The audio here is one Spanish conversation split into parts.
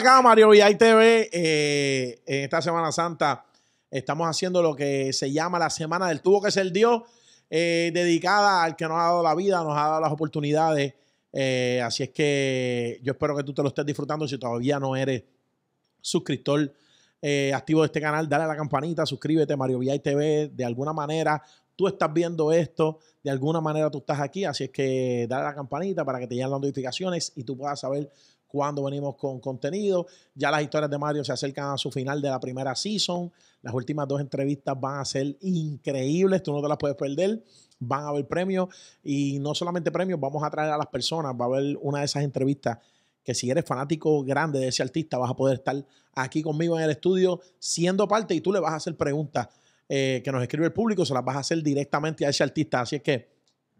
acá, Mario Villay TV. en esta Semana Santa estamos haciendo lo que se llama la Semana del Tubo que es el Dios, eh, dedicada al que nos ha dado la vida, nos ha dado las oportunidades. Eh, así es que yo espero que tú te lo estés disfrutando. Si todavía no eres suscriptor eh, activo de este canal, dale a la campanita, suscríbete, Mario Villay TV. De alguna manera, tú estás viendo esto, de alguna manera tú estás aquí, así es que dale a la campanita para que te lleguen las notificaciones y tú puedas saber cuando venimos con contenido. Ya las historias de Mario se acercan a su final de la primera season. Las últimas dos entrevistas van a ser increíbles, tú no te las puedes perder. Van a haber premios y no solamente premios, vamos a traer a las personas, va a haber una de esas entrevistas que si eres fanático grande de ese artista vas a poder estar aquí conmigo en el estudio siendo parte y tú le vas a hacer preguntas eh, que nos escribe el público, se las vas a hacer directamente a ese artista. Así es que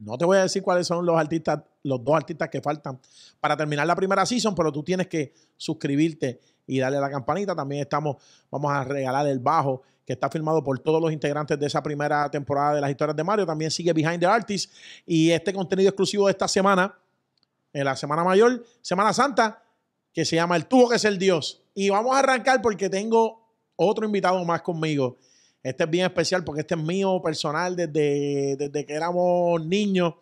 no te voy a decir cuáles son los artistas, los dos artistas que faltan para terminar la primera season, pero tú tienes que suscribirte y darle a la campanita. También estamos, vamos a regalar el bajo que está firmado por todos los integrantes de esa primera temporada de las historias de Mario. También sigue Behind the Artists y este contenido exclusivo de esta semana, en la Semana Mayor, Semana Santa, que se llama El Tuvo que es el Dios. Y vamos a arrancar porque tengo otro invitado más conmigo este es bien especial porque este es mío personal desde, desde que éramos niños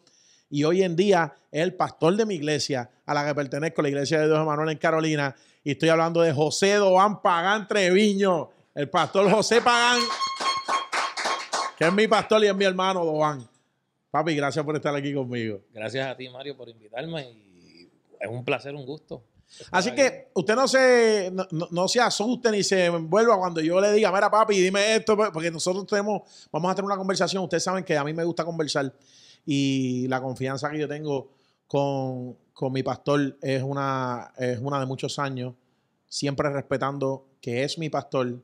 y hoy en día es el pastor de mi iglesia, a la que pertenezco, la iglesia de Dios Emanuel en Carolina. Y estoy hablando de José Doán Pagán Treviño, el pastor José Pagán, que es mi pastor y es mi hermano Doán. Papi, gracias por estar aquí conmigo. Gracias a ti, Mario, por invitarme. Y es un placer, un gusto. Así que usted no se, no, se asuste ni se envuelva cuando yo le diga, mira papi, dime esto, porque nosotros tenemos, vamos a tener una conversación. Ustedes saben que a mí me gusta conversar y la confianza que yo tengo con, mi pastor es una, es una de muchos años, siempre respetando que es mi pastor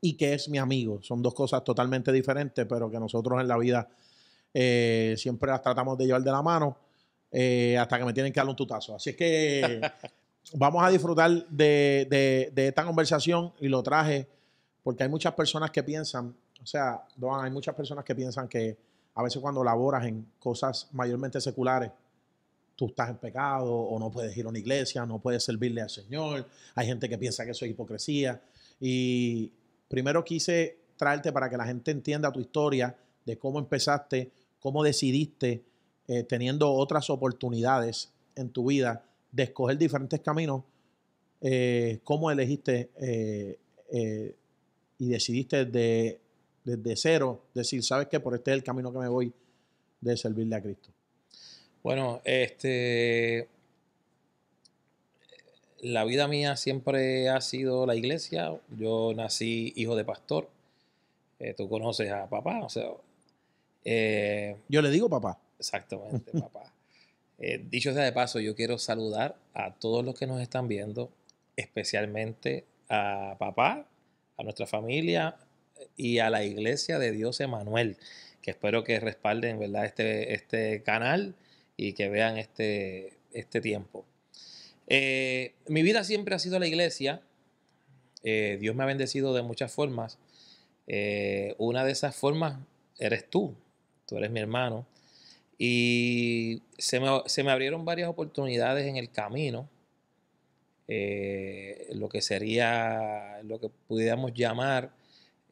y que es mi amigo. Son dos cosas totalmente diferentes, pero que nosotros en la vida eh, siempre las tratamos de llevar de la mano. Eh, hasta que me tienen que dar un tutazo. Así es que vamos a disfrutar de, esta conversación y lo traje porque hay muchas personas que piensan, o sea, Doan, hay muchas personas que piensan que a veces cuando laboras en cosas mayormente seculares, tú estás en pecado o no puedes ir a una iglesia, no puedes servirle al Señor. Hay gente que piensa que eso es hipocresía. Y primero quise traerte para que la gente entienda tu historia de cómo empezaste, cómo decidiste, eh, teniendo otras oportunidades en tu vida, de escoger diferentes caminos, eh, ¿cómo elegiste eh, eh, y decidiste desde cero decir, sabes que por este es el camino que me voy de servirle a Cristo? Bueno, este, la vida mía siempre ha sido la iglesia. Yo nací hijo de pastor. tú conoces a papá, Yo le digo papá. Exactamente, papá. Eh, dicho sea de paso, yo quiero saludar a todos los que nos están viendo, especialmente a papá, a nuestra familia y a la iglesia de Dios Emanuel, que espero que respalden ¿verdad? Este, este canal y que vean este, este tiempo. Eh, mi vida siempre ha sido la iglesia. Eh, Dios me ha bendecido de muchas formas. una de esas formas eres tú. Tú eres mi hermano. Y se me, abrieron varias oportunidades en el camino. Eh, lo que sería, lo que pudiéramos llamar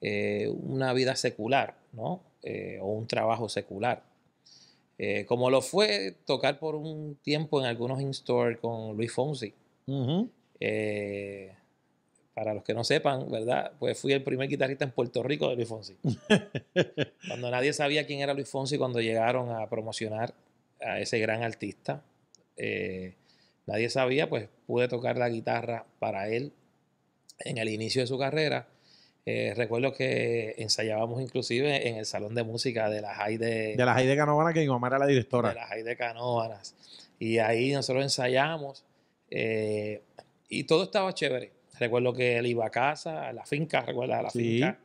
eh, una vida secular, ¿no? Eh, o un trabajo secular. como lo fue tocar por un tiempo en algunos in-store con Luis Fonsi para los que no sepan, ¿verdad? Pues fui el primer guitarrista en Puerto Rico de Luis Fonsi. cuando nadie sabía quién era Luis Fonsi, cuando llegaron a promocionar a ese gran artista, eh, nadie sabía, pues pude tocar la guitarra para él en el inicio de su carrera. Eh, recuerdo que ensayábamos inclusive en el salón de música de la Jaide. De la Jaide Canóvanas, que mi mamá era la directora. De la Jaide Canóvanas. Y ahí nosotros ensayamos eh, y todo estaba chévere. Recuerdo que él iba a casa, a la finca, recuerda, a la finca.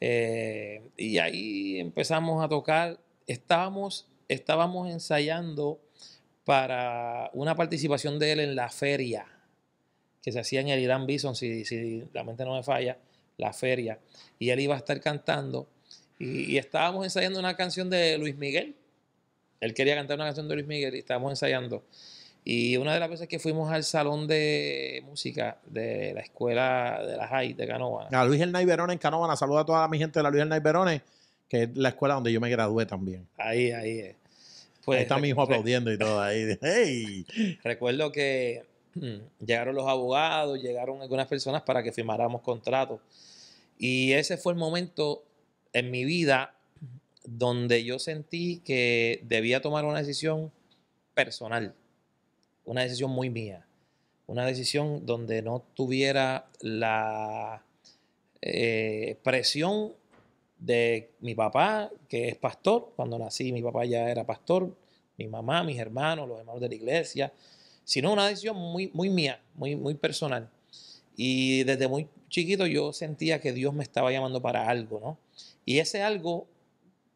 Eh, y ahí empezamos a tocar. Estábamos, estábamos ensayando para una participación de él en la feria que se hacía en el Irán Bison, si, si la mente no me falla, la feria. Y él iba a estar cantando. y, estábamos ensayando una canción de Luis Miguel. Él quería cantar una canción de Luis Miguel y estábamos ensayando. Y una de las veces que fuimos al salón de música de la escuela de la high de Canova. A Luis Hernández Verón en Canova, Saluda a toda mi gente de la Luis Hernández Verón, que es la escuela donde yo me gradué también. Ahí, ahí es. ahí pues, está mi hijo pues, aplaudiendo y todo ahí. Recuerdo que mm, llegaron los abogados, llegaron algunas personas para que firmáramos contratos. Y ese fue el momento en mi vida donde yo sentí que debía tomar una decisión personal una decisión muy mía, una decisión donde no tuviera la eh, presión de mi papá, que es pastor, cuando nací mi papá ya era pastor, mi mamá, mis hermanos, los hermanos de la iglesia, sino una decisión muy, muy mía, muy, muy personal. Y desde muy chiquito yo sentía que Dios me estaba llamando para algo, ¿no? Y ese algo,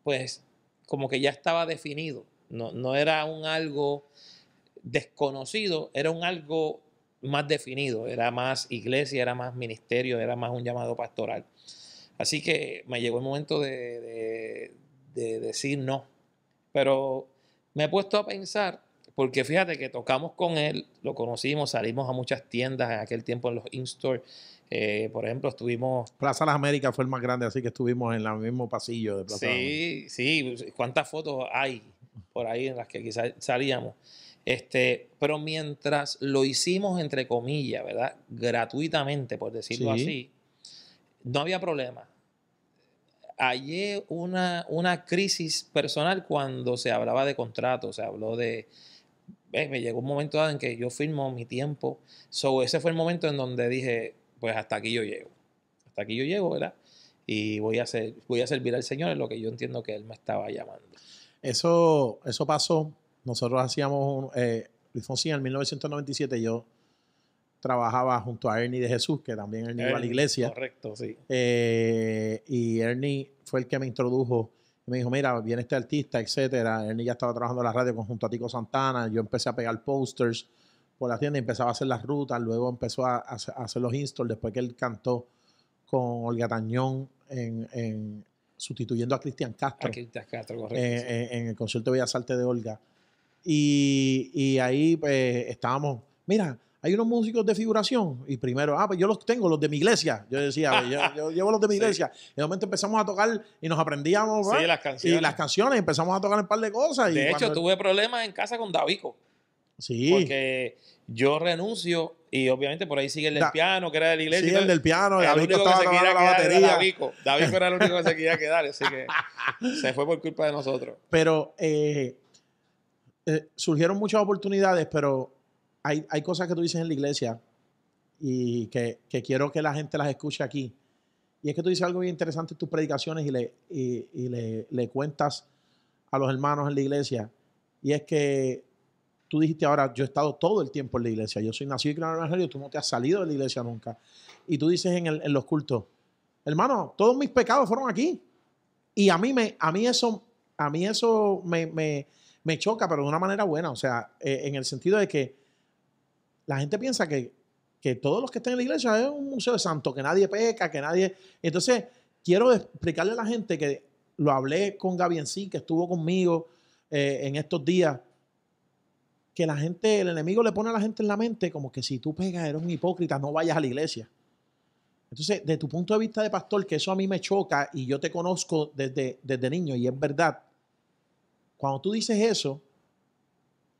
pues, como que ya estaba definido, no, no era un algo desconocido era un algo más definido, era más iglesia, era más ministerio, era más un llamado pastoral. Así que me llegó el momento de, decir no. Pero me he puesto a pensar, porque fíjate que tocamos con él, lo conocimos, salimos a muchas tiendas en aquel tiempo en los in-store. Eh, por ejemplo, estuvimos. Plaza Las Américas fue el más grande, así que estuvimos en el mismo pasillo de Plaza Sí, sí, cuántas fotos hay por ahí en las que quizás salíamos. Este, pero mientras lo hicimos, entre comillas, ¿verdad? Gratuitamente, por decirlo así, no había problema. Hallé una, una crisis personal cuando se hablaba de contratos, se habló de... me llegó un momento dado en que yo firmo mi tiempo. ese fue el momento en donde dije, pues hasta aquí yo llego. Hasta aquí yo llego, ¿verdad? Y voy a, ser voy a servir al Señor en lo que yo entiendo que Él me estaba llamando. Eso, eso pasó nosotros hacíamos, eh, Luis en 1997 yo trabajaba junto a Ernie de Jesús, que también Ernie, iba a la iglesia. Correcto, sí. Eh, y Ernie fue el que me introdujo. Me dijo, mira, viene este artista, etcétera. Ernie ya estaba trabajando en la radio junto a Tico Santana. Yo empecé a pegar posters por la tienda empezaba a hacer las rutas. Luego empezó a, hacer los installs después que él cantó con Olga Tañón sustituyendo a Cristian Castro. correcto. Eh, eh, en, el concierto de Bellas de Olga. Y, ahí pues, estábamos, mira, hay unos músicos de figuración. Y primero, ah, pues yo los tengo, los de mi iglesia. Yo decía, pues, yo, llevo los de mi iglesia. Y de momento empezamos a tocar y nos aprendíamos. Sí, las canciones. Y las canciones, empezamos a tocar un par de cosas. De hecho, tuve problemas en casa con Davico. Sí. Porque yo renuncio y obviamente por ahí sigue el del piano, que era de la iglesia. Sí, el del piano, David estaba que la batería. Davico. era el único que se quería quedar, así que se fue por culpa de nosotros. Pero eh, eh, surgieron muchas oportunidades, pero hay, cosas que tú dices en la iglesia y que, quiero que la gente las escuche aquí. Y es que tú dices algo bien interesante en tus predicaciones y, le, le, cuentas a los hermanos en la iglesia. Y es que tú dijiste ahora, yo he estado todo el tiempo en la iglesia, yo soy nacido y criado en el Evangelio, tú no te has salido de la iglesia nunca. Y tú dices en, el, en los cultos, hermano, todos mis pecados fueron aquí. Y a mí, me, a mí eso, a mí eso me me choca, pero de una manera buena. O sea, eh, en el sentido de que la gente piensa que, todos los que están en la iglesia es un museo de santo, que nadie peca, que nadie. Entonces, quiero explicarle a la gente que lo hablé con Gaby que estuvo conmigo eh, en estos días, que la gente, el enemigo le pone a la gente en la mente como que si tú pegas eres un hipócrita, no vayas a la iglesia. Entonces, de tu punto de vista de pastor, que eso a mí me choca y yo te conozco desde, desde niño y es verdad, cuando tú dices eso,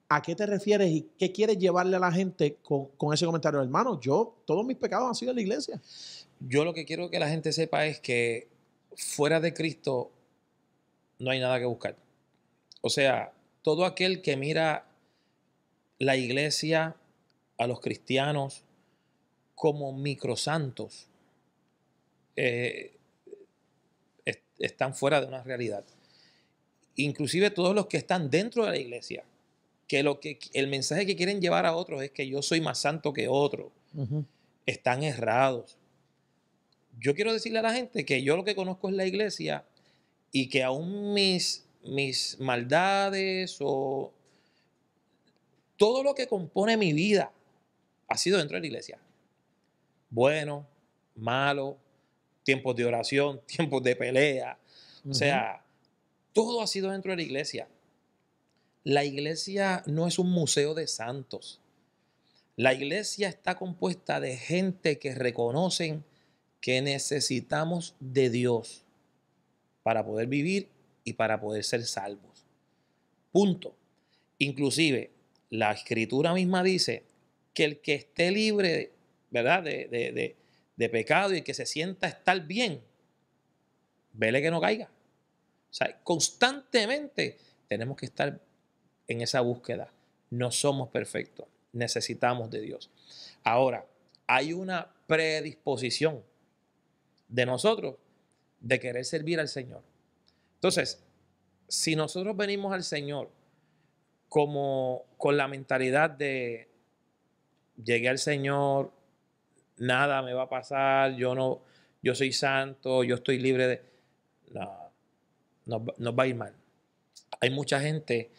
¿a qué te refieres y qué quieres llevarle a la gente con, ese comentario? Hermano, yo, todos mis pecados han sido en la iglesia. Yo lo que quiero que la gente sepa es que fuera de Cristo no hay nada que buscar. O sea, todo aquel que mira la iglesia, a los cristianos, como microsantos, eh, están fuera de una realidad inclusive todos los que están dentro de la iglesia, que, lo que el mensaje que quieren llevar a otros es que yo soy más santo que otro, están errados. Yo quiero decirle a la gente que yo lo que conozco es la iglesia y que aún mis, mis maldades o todo lo que compone mi vida ha sido dentro de la iglesia. Bueno, malo, tiempos de oración, tiempos de pelea. O sea, todo ha sido dentro de la iglesia. La iglesia no es un museo de santos. La iglesia está compuesta de gente que reconocen que necesitamos de Dios para poder vivir y para poder ser salvos. Punto. Inclusive, la escritura misma dice que el que esté libre, ¿verdad? De, pecado y que se sienta estar bien, vele que no caiga. O sea, constantemente tenemos que estar en esa búsqueda. No somos perfectos, necesitamos de Dios. Ahora, hay una predisposición de nosotros de querer servir al Señor. Entonces, si nosotros venimos al Señor como con la mentalidad de llegué al Señor, nada me va a pasar, yo no, yo soy santo, yo estoy libre de. No, nos, va a ir mal. Hay mucha gente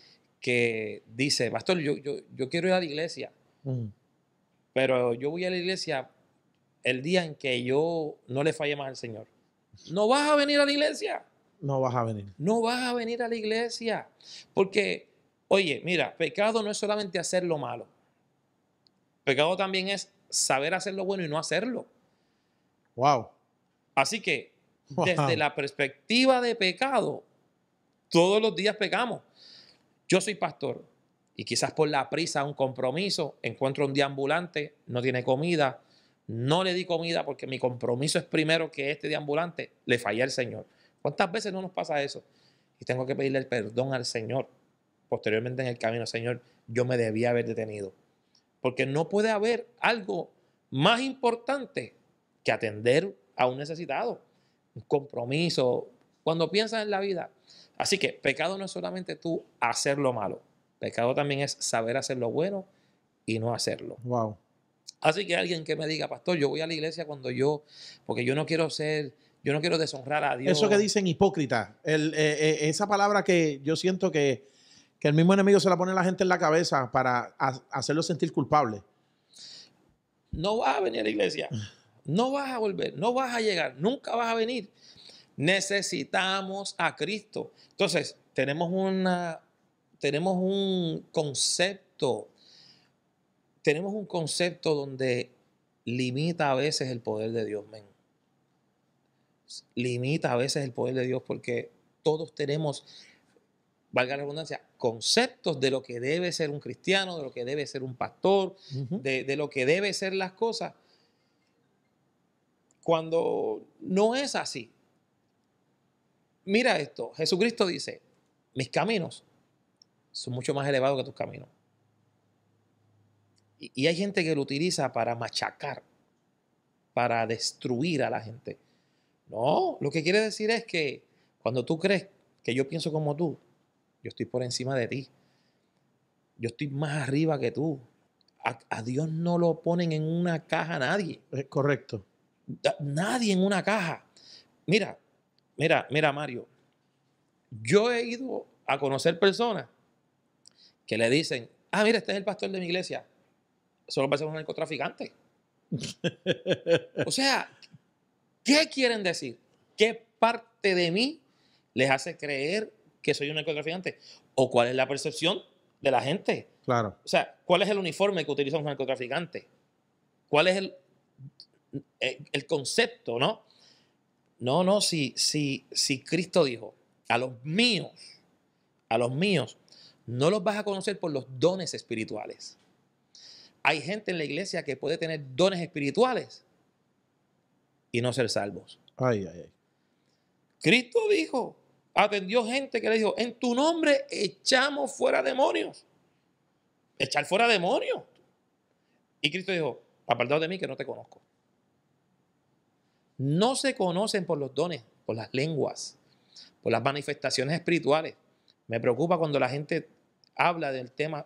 que dice, pastor, yo, yo, quiero ir a la iglesia, mm. pero yo voy a la iglesia el día en que yo no le falle más al Señor. No vas a venir a la iglesia. No vas a venir. No vas a venir a la iglesia. Porque, oye, mira, pecado no es solamente hacer lo malo. Pecado también es saber hacer lo bueno y no hacerlo. Wow. Así que desde la perspectiva de pecado, todos los días pecamos. Yo soy pastor y quizás por la prisa, un compromiso, encuentro un deambulante, no tiene comida, no le di comida porque mi compromiso es primero que este deambulante, le fallé al Señor. ¿Cuántas veces no nos pasa eso? Y tengo que pedirle el perdón al Señor. Posteriormente en el camino, Señor, yo me debía haber detenido. Porque no puede haber algo más importante que atender a un necesitado un compromiso, cuando piensas en la vida. Así que pecado no es solamente tú hacer lo malo, pecado también es saber hacer lo bueno y no hacerlo. Wow. Así que alguien que me diga, pastor, yo voy a la iglesia cuando yo, porque yo no quiero ser, yo no quiero deshonrar a Dios. Eso que dicen hipócrita, eh, eh, esa palabra que yo siento que, que, el mismo enemigo se la pone a la gente en la cabeza para hacerlo sentir culpable. No va a venir a la iglesia. No vas a volver, no vas a llegar, nunca vas a venir. Necesitamos a Cristo. Entonces, tenemos, una, tenemos un concepto, tenemos un concepto donde limita a veces el poder de Dios, Limita a veces el poder de Dios porque todos tenemos, valga la redundancia, conceptos de lo que debe ser un cristiano, de lo que debe ser un pastor, de, de lo que debe ser las cosas cuando no es así. Mira esto, Jesucristo dice, mis caminos son mucho más elevados que tus caminos. Y, hay gente que lo utiliza para machacar, para destruir a la gente. No, lo que quiere decir es que cuando tú crees que yo pienso como tú, yo estoy por encima de ti. Yo estoy más arriba que tú. A, Dios no lo ponen en una caja nadie. Es correcto nadie en una caja. Mira, mira, mira, Mario. Yo he ido a conocer personas que le dicen, ah, mira, este es el pastor de mi iglesia. Solo parece un narcotraficante. o sea, ¿qué quieren decir? ¿Qué parte de mí les hace creer que soy un narcotraficante? ¿O cuál es la percepción de la gente? Claro. O sea, ¿cuál es el uniforme que utiliza un narcotraficante? ¿Cuál es el, eh, el concepto, ¿no? No, no, si, si, si Cristo dijo, a los míos, a los míos, no los vas a conocer por los dones espirituales. Hay gente en la iglesia que puede tener dones espirituales y no ser salvos. Ay, ay, ay. Cristo dijo, atendió gente que le dijo, en tu nombre echamos fuera demonios. Echar fuera demonios. Y Cristo dijo, apartado de mí que no te conozco no se conocen por los dones, por las lenguas, por las manifestaciones espirituales. Me preocupa cuando la gente habla del tema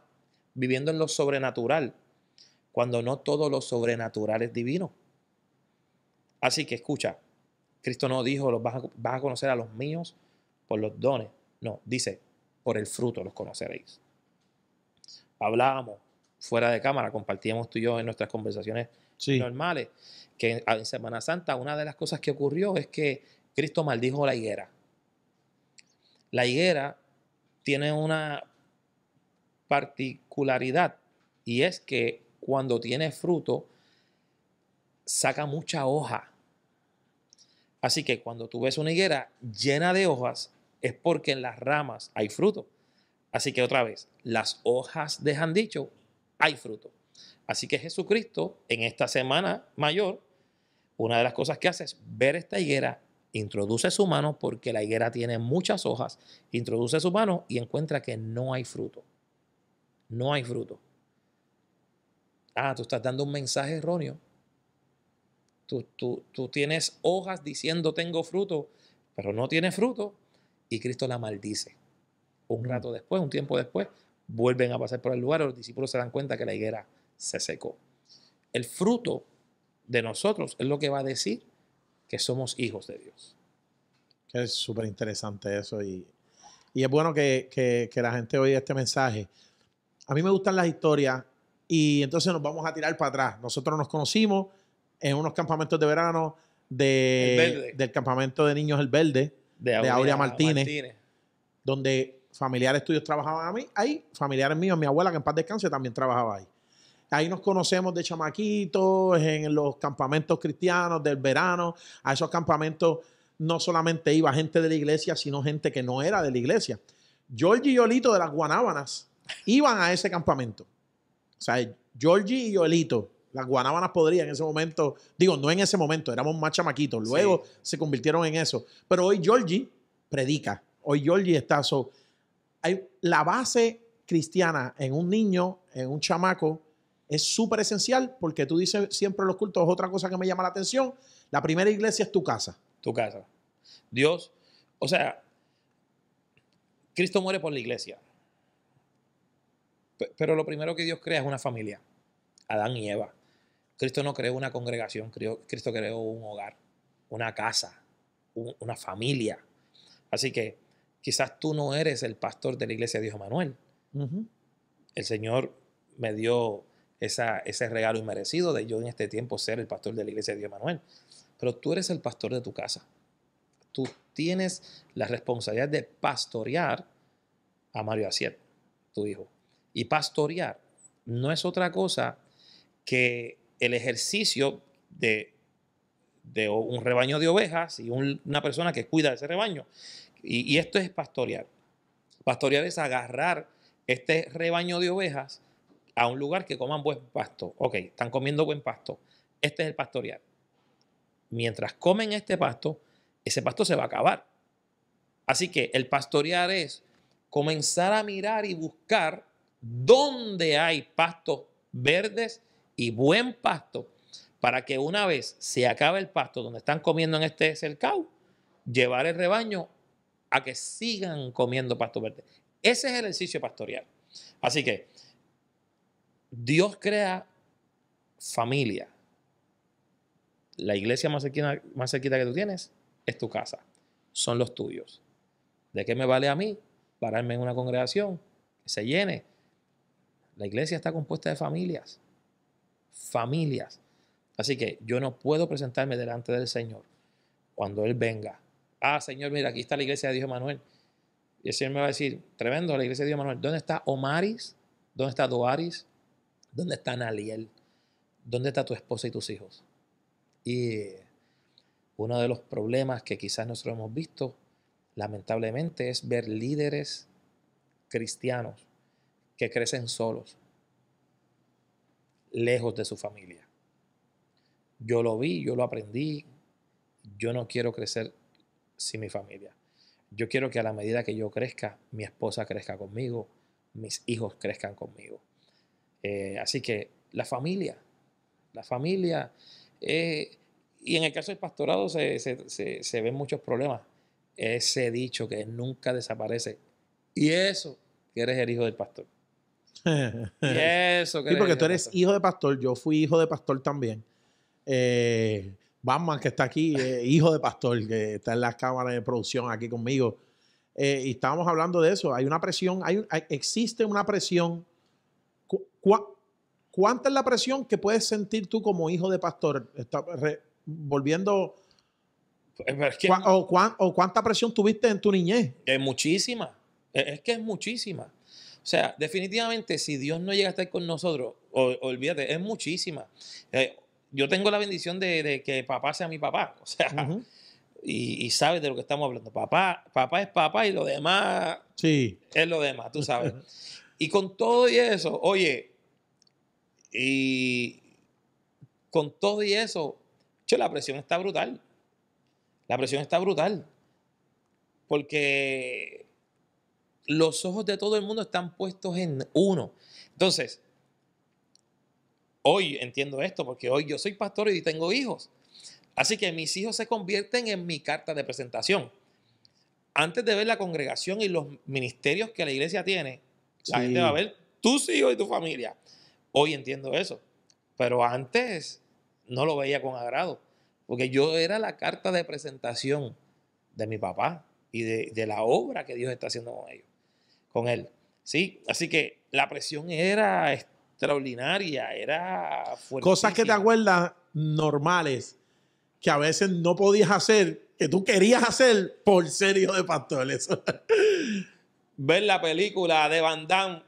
viviendo en lo sobrenatural, cuando no todo lo sobrenatural es divino. Así que escucha, Cristo no dijo, los vas a, vas a conocer a los míos por los dones. No, dice, por el fruto los conoceréis. Hablábamos fuera de cámara, compartíamos tú y yo en nuestras conversaciones normales. Que en Semana Santa una de las cosas que ocurrió es que Cristo maldijo la higuera. La higuera tiene una particularidad y es que cuando tiene fruto saca mucha hoja. Así que cuando tú ves una higuera llena de hojas es porque en las ramas hay fruto. Así que otra vez, las hojas dejan dicho, hay fruto. Así que Jesucristo, en esta semana mayor, una de las cosas que hace es ver esta higuera, introduce su mano, porque la higuera tiene muchas hojas, introduce su mano y encuentra que no hay fruto. No hay fruto. Ah, tú estás dando un mensaje erróneo. Tú, tú tienes hojas diciendo tengo fruto, pero no tiene fruto. Y Cristo la maldice. Un rato después, un tiempo después, vuelven a pasar por el lugar, los discípulos se dan cuenta que la higuera se secó. El fruto de nosotros es lo que va a decir que somos hijos de Dios. Es súper interesante eso y, es bueno que, la gente oiga este mensaje. A mí me gustan las historias y entonces nos vamos a tirar para atrás. Nosotros nos conocimos en unos campamentos de verano de, del campamento de niños El Verde, de Aurea, Martínez, donde familiares tuyos trabajaban a mí, ahí, familiares míos, mi abuela que en paz descanse también trabajaba ahí. Ahí nos conocemos de chamaquitos, en los campamentos cristianos del verano. A esos campamentos no solamente iba gente de la iglesia, sino gente que no era de la iglesia. Georgie y Yolito de las Guanábanas iban a ese campamento. O sea, Georgie y Yolito, las Guanábanas podrían en ese momento, digo, no en ese momento, éramos más chamaquitos, luego se convirtieron en eso. Pero hoy Georgie predica, hoy Georgie está Hay la base cristiana en un niño, en un chamaco, es súper esencial porque tú dices siempre los cultos, otra cosa que me llama la atención, la primera iglesia es tu casa. Tu casa. Dios, o sea, Cristo muere por la iglesia. Pero lo primero que Dios crea es una familia, Adán y Eva. Cristo no creó una congregación, Cristo creó un hogar, una casa, una familia. Así que quizás tú no eres el pastor de la iglesia de Dios Manuel. El Señor me dio ese regalo inmerecido de yo en este tiempo ser el pastor de la iglesia de Dios Manuel. Pero tú eres el pastor de tu casa. Tú tienes la responsabilidad de pastorear a Mario Asier, tu hijo. Y pastorear no es otra cosa que el ejercicio de, de un rebaño de ovejas y una persona que cuida de ese rebaño. Y, y esto es pastorear. Pastorear es agarrar este rebaño de ovejas a un lugar que coman buen pasto. Ok, están comiendo buen pasto. Este es el pastorear Mientras comen este pasto, ese pasto se va a acabar. Así que el pastorear es comenzar a mirar y buscar dónde hay pastos verdes y buen pasto para que una vez se acabe el pasto donde están comiendo en este cercado, llevar el rebaño a que sigan comiendo pasto verde. Ese es el ejercicio pastorear, Así que Dios crea familia. La iglesia más cerquita, más que tú tienes es tu casa. Son los tuyos. ¿De qué me vale a mí pararme en una congregación que se llene? La iglesia está compuesta de familias. Familias. Así que yo no puedo presentarme delante del Señor cuando Él venga. Ah, Señor, mira, aquí está la iglesia de Dios Manuel. Y el Señor me va a decir, tremendo, la iglesia de Dios Manuel. ¿Dónde está Omaris? ¿Dónde está Doaris? ¿Dónde está Naliel? ¿Dónde está tu esposa y tus hijos? Y uno de los problemas que quizás nosotros hemos visto, lamentablemente, es ver líderes cristianos que crecen solos, lejos de su familia. Yo lo vi, yo lo aprendí, yo no quiero crecer sin mi familia. Yo quiero que a la medida que yo crezca, mi esposa crezca conmigo, mis hijos crezcan conmigo. Eh, así que la familia, la familia, eh, y en el caso del pastorado se, ven muchos problemas. Ese dicho que nunca desaparece. Y eso, que eres el hijo del pastor. y eso que sí, porque tú eres hijo de pastor, yo fui hijo de pastor también. Eh, Batman, que está aquí, eh, hijo de pastor, que está en la cámara de producción aquí conmigo. y estábamos hablando de eso. Hay una presión, existe una presión ¿Cuánta es la presión que puedes sentir tú como hijo de pastor? volviendo. Pues, o, cuánta presión tuviste en tu niñez? Es muchísima. Es que es muchísima. O sea, definitivamente, si Dios no llega a estar con nosotros, olvídate, es muchísima. Eh, yo tengo la bendición de, que papá sea mi papá. O sea, y, y, sabes de lo que estamos hablando. Papá, papá es papá y lo demás sí. es lo demás, tú sabes. y con todo y eso, oye, y con todo y eso, la presión está brutal. La presión está brutal. Porque los ojos de todo el mundo están puestos en uno. Entonces, hoy entiendo esto, porque hoy yo soy pastor y tengo hijos. Así que mis hijos se convierten en mi carta de presentación. Antes de ver la congregación y los ministerios que la iglesia tiene, la gente va a ver tus hijos y tu familia. Hoy entiendo eso, pero antes no lo veía con agrado, porque yo era la carta de presentación de mi papá y de, la obra que Dios está haciendo con ellos, con él. ¿sí? Así que la presión era extraordinaria, era fuerte. Cosas que te acuerdas normales, que a veces no podías hacer, que tú querías hacer por ser hijo de pastores. Ver la película de Van Damme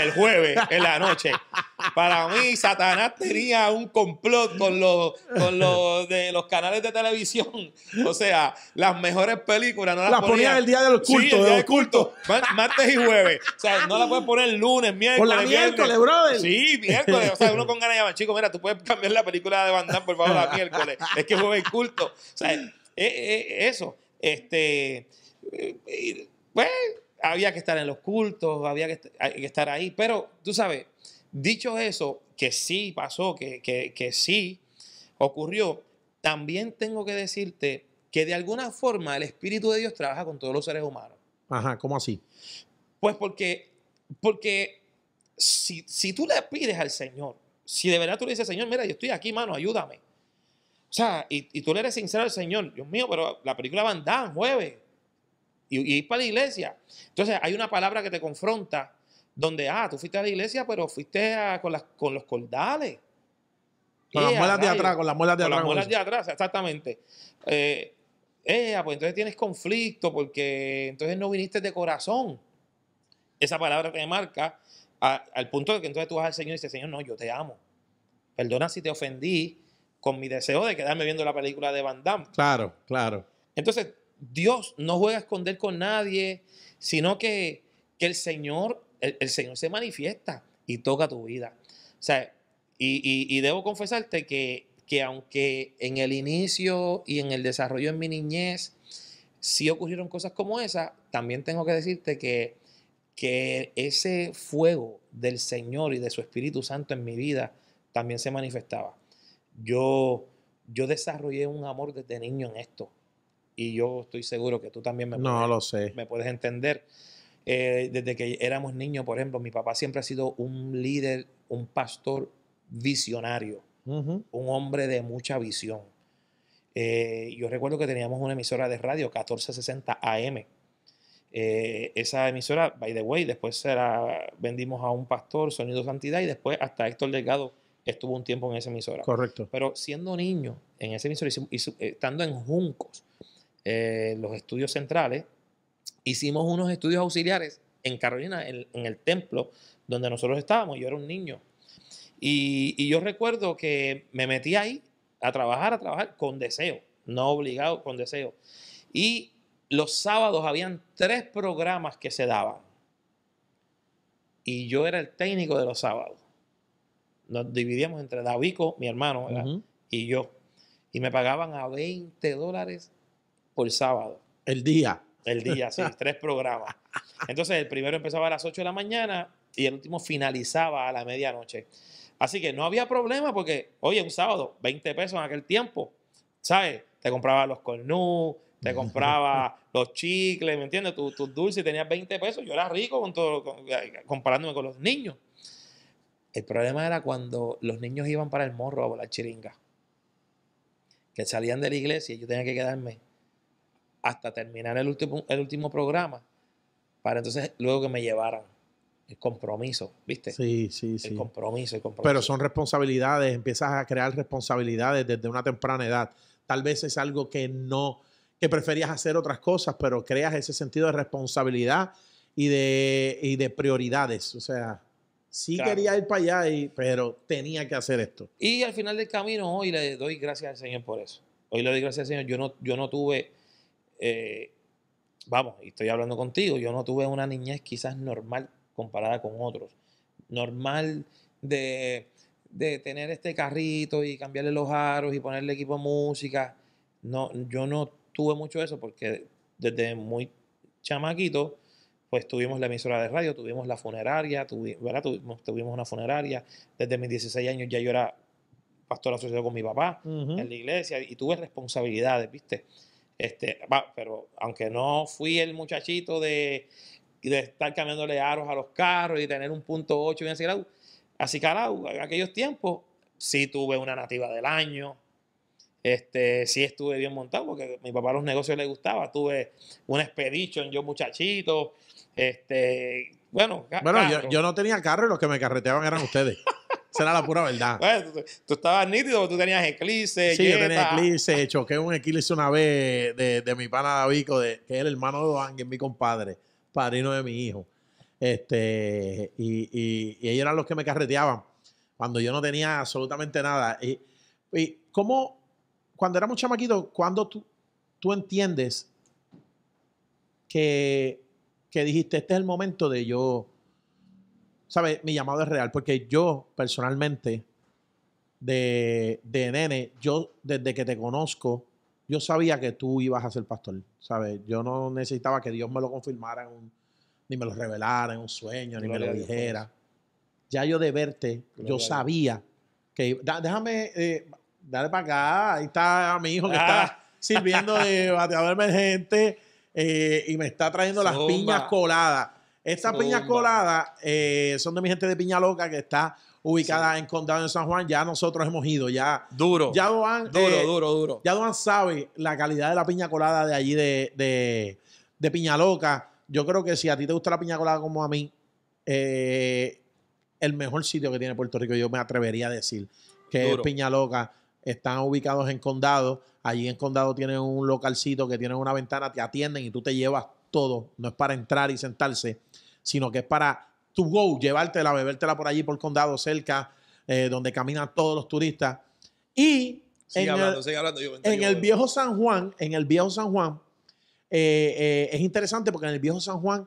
el jueves en la noche. Para mí, Satanás tenía un complot con los, con de los canales de televisión. O sea, las mejores películas no las, las ponía, el día de los Sí, el día culto. martes y jueves. O sea, no las puedes poner lunes, miércoles. Por la miércoles, brother. Sí, miércoles. O sea, uno con ganas de llamar, chico, mira, tú puedes cambiar la película de Van Damme, por favor, a miércoles. Es que jueves culto. O sea, eh, eh, eso. Este. Eh, pues había que estar en los cultos, había que, estar ahí. Pero tú sabes, Dicho eso, que sí pasó, que, que, que sí ocurrió, también tengo que decirte que de alguna forma el Espíritu de Dios trabaja con todos los seres humanos. Ajá, ¿cómo así? Pues porque, porque si, tú le pides al Señor, si de verdad tú le dices, Señor, mira, yo estoy aquí, mano, ayúdame. O sea, y, tú le eres sincero al Señor, Dios mío, pero la película va a andar jueves y, y ir para la iglesia. Entonces hay una palabra que te confronta donde, ah, tú fuiste a la iglesia, pero fuiste con, las, con los cordales. Con las eh, muelas de atrás, con las muelas de atrás. Con las muelas de atrás, exactamente. Eh, eh ah, pues entonces tienes conflicto porque entonces no viniste de corazón. Esa palabra te marca al punto de que entonces tú vas al Señor y dices, Señor, no, yo te amo. Perdona si te ofendí con mi deseo de quedarme viendo la película de Van Damme. Claro, claro. Entonces, Dios no juega a esconder con nadie, sino que, que el Señor el, Señor se manifiesta y toca tu vida. O sea, y, debo confesarte que, que, aunque en el inicio y en el desarrollo en mi niñez sí ocurrieron cosas como esa, también tengo que decirte que, que ese fuego del Señor y de su Espíritu Santo en mi vida también se manifestaba. Yo, yo desarrollé un amor desde niño en esto. Y yo estoy seguro que tú también me, no, lo sé. me puedes entender. Eh, desde que éramos niños, por ejemplo, mi papá siempre ha sido un líder, un pastor visionario, un hombre de mucha visión. Eh, yo recuerdo que teníamos una emisora de radio 1460 AM. Eh, esa emisora, by the way, después vendimos a un pastor, Sonido Santidad, y después hasta Héctor Delgado estuvo un tiempo en esa emisora. Correcto. Pero siendo niño, en esa emisora, y estando en Juncos, los estudios centrales, hicimos unos estudios auxiliares en Carolina, en, el templo donde nosotros estábamos, yo era un niño. Y, yo recuerdo que me metí ahí a trabajar, a trabajar con deseo, no obligado, con deseo. Y los sábados habían tres programas que se daban. Y yo era el técnico de los sábados. Nos dividíamos entre Davico, mi hermano, y yo. Y me pagaban a 20 dólares por sábado. El día el día, sí, tres programas. Entonces, el primero empezaba a las 8 de la mañana y el último finalizaba a la medianoche. Así que no había problema porque, oye, un sábado, 20 pesos en aquel tiempo, ¿sabes? Te compraba los cornú, te compraba los chicles, ¿me entiendes? Tus, dulces, tenías 20 pesos, yo era rico con comparándome con los niños. El problema era cuando los niños iban para el morro a volar chiringa, que salían de la iglesia y yo tenía que quedarme hasta terminar el último, el último programa, para entonces luego que me llevaran. El compromiso, ¿viste? Sí, sí, sí. El compromiso, el compromiso. Pero son responsabilidades, empiezas a crear responsabilidades desde una temprana edad. Tal vez es algo que no, que preferías hacer otras cosas, pero creas ese sentido de responsabilidad y de, de prioridades. O sea, sí quería ir para allá, pero tenía que hacer esto. Y al final del camino, hoy le doy gracias al Señor por eso. Hoy le doy gracias al Señor. Yo no, yo no tuve eh, vamos, y estoy hablando contigo, yo no tuve una niñez quizás normal comparada con otros. Normal de, tener este carrito y cambiarle los aros y ponerle equipo de música. No, yo no tuve mucho eso porque desde muy chamaquito, pues tuvimos la emisora de radio, tuvimos la funeraria, tuvimos, una funeraria. Desde mis 16 años ya yo era pastor asociado con mi papá en la iglesia y tuve responsabilidades, ¿viste? Este, pero aunque no fui el muchachito de, de estar cambiándole aros a los carros y tener un punto 8 bien así en aquellos tiempos sí tuve una nativa del año, este, sí estuve bien montado porque a mi papá los negocios le gustaba, tuve un expedition yo muchachito, este, bueno. Bueno, yo, no tenía carro y los que me carreteaban eran ustedes. Será la pura verdad. tú, estabas nítido, tú tenías eclipse. Sí, yo tenía eclipse. Choqué un eclipse una vez de, mi pana Davico, que es el hermano de Doan, que es mi compadre, padrino de mi hijo. Este, y, ellos eran los que me carreteaban cuando yo no tenía absolutamente nada. Y, cómo, cuando éramos chamaquitos, cuando tú, tú entiendes que, que dijiste, este es el momento de yo ¿sabes? Mi llamado es real, porque yo personalmente, de, nene, yo desde que te conozco, yo sabía que tú ibas a ser pastor, ¿sabes? Yo no necesitaba que Dios me lo confirmara, ni me lo revelara en un sueño, ni me lo dijera. Ya yo de verte, yo sabía que... déjame, eh, dale para acá, ahí está mi hijo que está ah. sirviendo de bateador emergente eh, y me está trayendo las piñas coladas. Estas piñas coladas eh, son de mi gente de Piña Loca que está ubicada en Condado de San Juan. Ya nosotros hemos ido, ya. Duro. Ya Doan. Duro, eh, duro, duro. Ya sabe la calidad de la piña colada de allí de, de, Piña Loca. Yo creo que si a ti te gusta la piña colada como a mí, eh, el mejor sitio que tiene Puerto Rico, yo me atrevería a decir, que es Piña Loca están ubicados en Condado. Allí en Condado tienen un localcito que tienen una ventana, te atienden y tú te llevas todo. No es para entrar y sentarse, sino que es para tu go, llevártela, bebértela por allí, por Condado, cerca, eh, donde caminan todos los turistas. Y en, el, en el viejo San Juan, en el viejo San Juan, eh, eh, es interesante porque en el viejo San Juan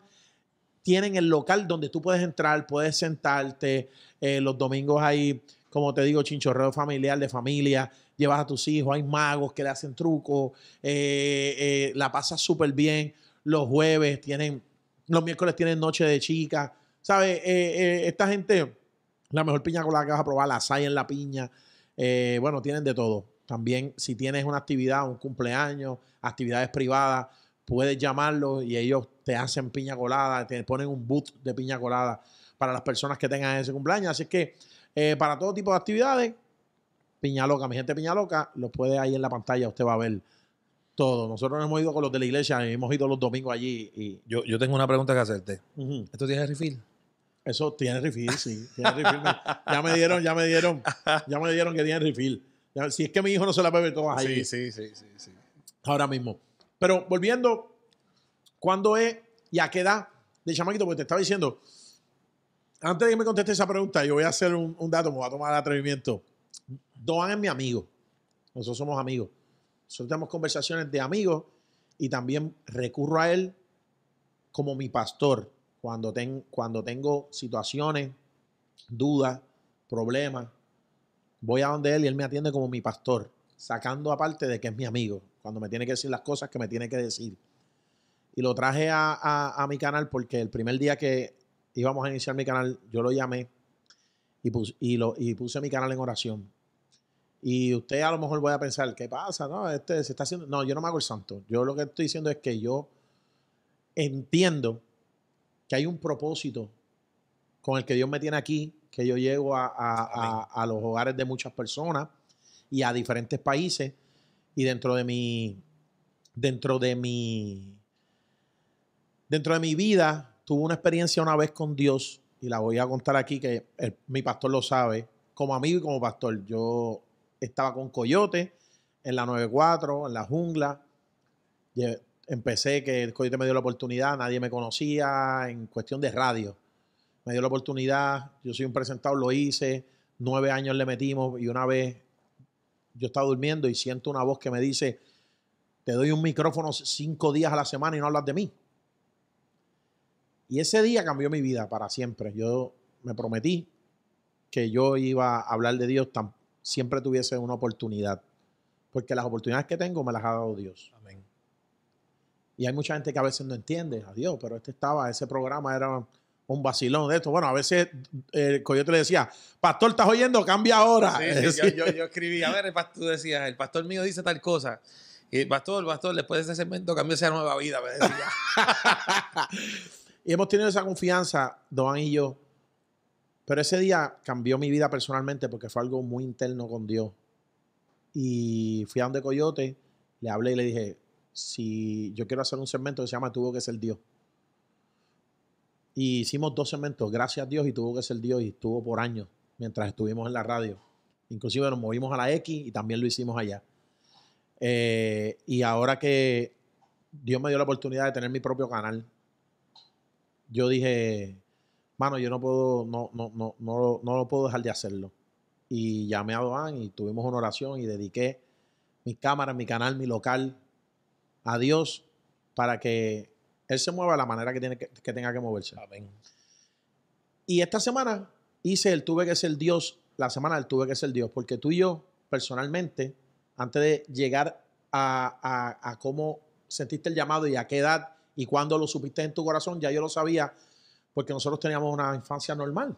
tienen el local donde tú puedes entrar, puedes sentarte. los domingos ahí como te digo, chinchorreo familiar de familia, llevas a tus hijos, hay magos que le hacen trucos, eh, eh, la pasas súper bien, los jueves tienen, los miércoles tienen noche de chica. ¿sabes? Eh, esta gente, la mejor piña colada que vas a probar, la saya en la piña, bueno, tienen de todo. También si tienes una actividad, un cumpleaños, actividades privadas, puedes llamarlos y ellos te hacen piña colada, te ponen un boot de piña colada para las personas que tengan ese cumpleaños. Así que eh, para todo tipo de actividades, Piñaloca, mi gente Piñaloca, lo puede ahí en la pantalla, usted va a ver todo. Nosotros nos hemos ido con los de la iglesia, hemos ido los domingos allí. Y... Yo, tengo una pregunta que hacerte. ¿Esto tiene refill? Eso tiene refill, sí. ya me dieron, ya me dieron, ya me dieron que tiene refill. si es que mi hijo no se la bebe todas ahí. Sí, sí, sí, sí, sí. Ahora mismo. Pero volviendo, ¿cuándo es y a qué edad de chamaquito? Porque te estaba diciendo, antes de que me conteste esa pregunta, yo voy a hacer un, dato, me voy a tomar atrevimiento. Doan es mi amigo. Nosotros somos amigos. Nosotros tenemos conversaciones de amigos y también recurro a él como mi pastor cuando, tengo situaciones, dudas, problemas. Voy a donde él y él me atiende como mi pastor, sacando aparte de que es mi amigo, cuando me tiene que decir las cosas que me tiene que decir. Y lo traje a mi canal porque el primer día que vamos a iniciar mi canal, yo lo llamé y, y, puse mi canal en oración. Y usted a lo mejor voy a pensar, ¿qué pasa? No, este se está haciendo. No, yo no me hago el santo. Yo lo que estoy diciendo es que yo entiendo que hay un propósito con el que Dios me tiene aquí, que yo llego a, a los hogares de muchas personas y a diferentes países. Y dentro de mi. Dentro de mi. Dentro de mi vida, tuve una experiencia una vez con Dios y la voy a contar aquí, que mi pastor lo sabe, como amigo y como pastor. Yo estaba con Coyote en la 94, en la jungla. Empecé que el Coyote me dio la oportunidad, nadie me conocía en cuestión de radio. Me dio la oportunidad, yo soy un presentador, lo hice, nueve años le metimos y una vez yo estaba durmiendo y siento una voz que me dice, te doy un micrófono cinco días a la semana y no hablas de mí. Y ese día cambió mi vida para siempre. Yo me prometí que yo iba a hablar de Dios tan, siempre tuviese una oportunidad. Porque las oportunidades que tengo me las ha dado Dios. Amén. Y hay mucha gente que a veces no entiende a Dios, pero este estaba, ese programa era un vacilón de esto. Bueno, a veces el eh, coyote le decía, pastor, ¿estás oyendo? Cambia ahora. yo, escribí, a ver, tú decías, el pastor mío dice tal cosa. Y el pastor, el pastor, después de ese segmento cambió esa nueva vida. Y hemos tenido esa confianza, Doan y yo. Pero ese día cambió mi vida personalmente porque fue algo muy interno con Dios. Y fui a donde Coyote, le hablé y le dije, si yo quiero hacer un segmento que se llama Tuvo que ser Dios. Y hicimos dos segmentos, gracias a Dios y Tuvo que ser Dios y estuvo por años mientras estuvimos en la radio. Inclusive nos movimos a la X y también lo hicimos allá. Eh, y ahora que Dios me dio la oportunidad de tener mi propio canal, yo dije, mano, yo no puedo, no, no, no, no, no lo puedo dejar de hacerlo. Y llamé a Doan y tuvimos una oración y dediqué mi cámara, mi canal, mi local a Dios para que Él se mueva de la manera que, tiene que, tenga que moverse. Y esta semana hice el Tuve que ser Dios, la semana del Tuve que ser Dios, porque tú y yo, personalmente, antes de llegar a, a cómo sentiste el llamado y a qué edad y cuando lo supiste en tu corazón, ya yo lo sabía, porque nosotros teníamos una infancia normal.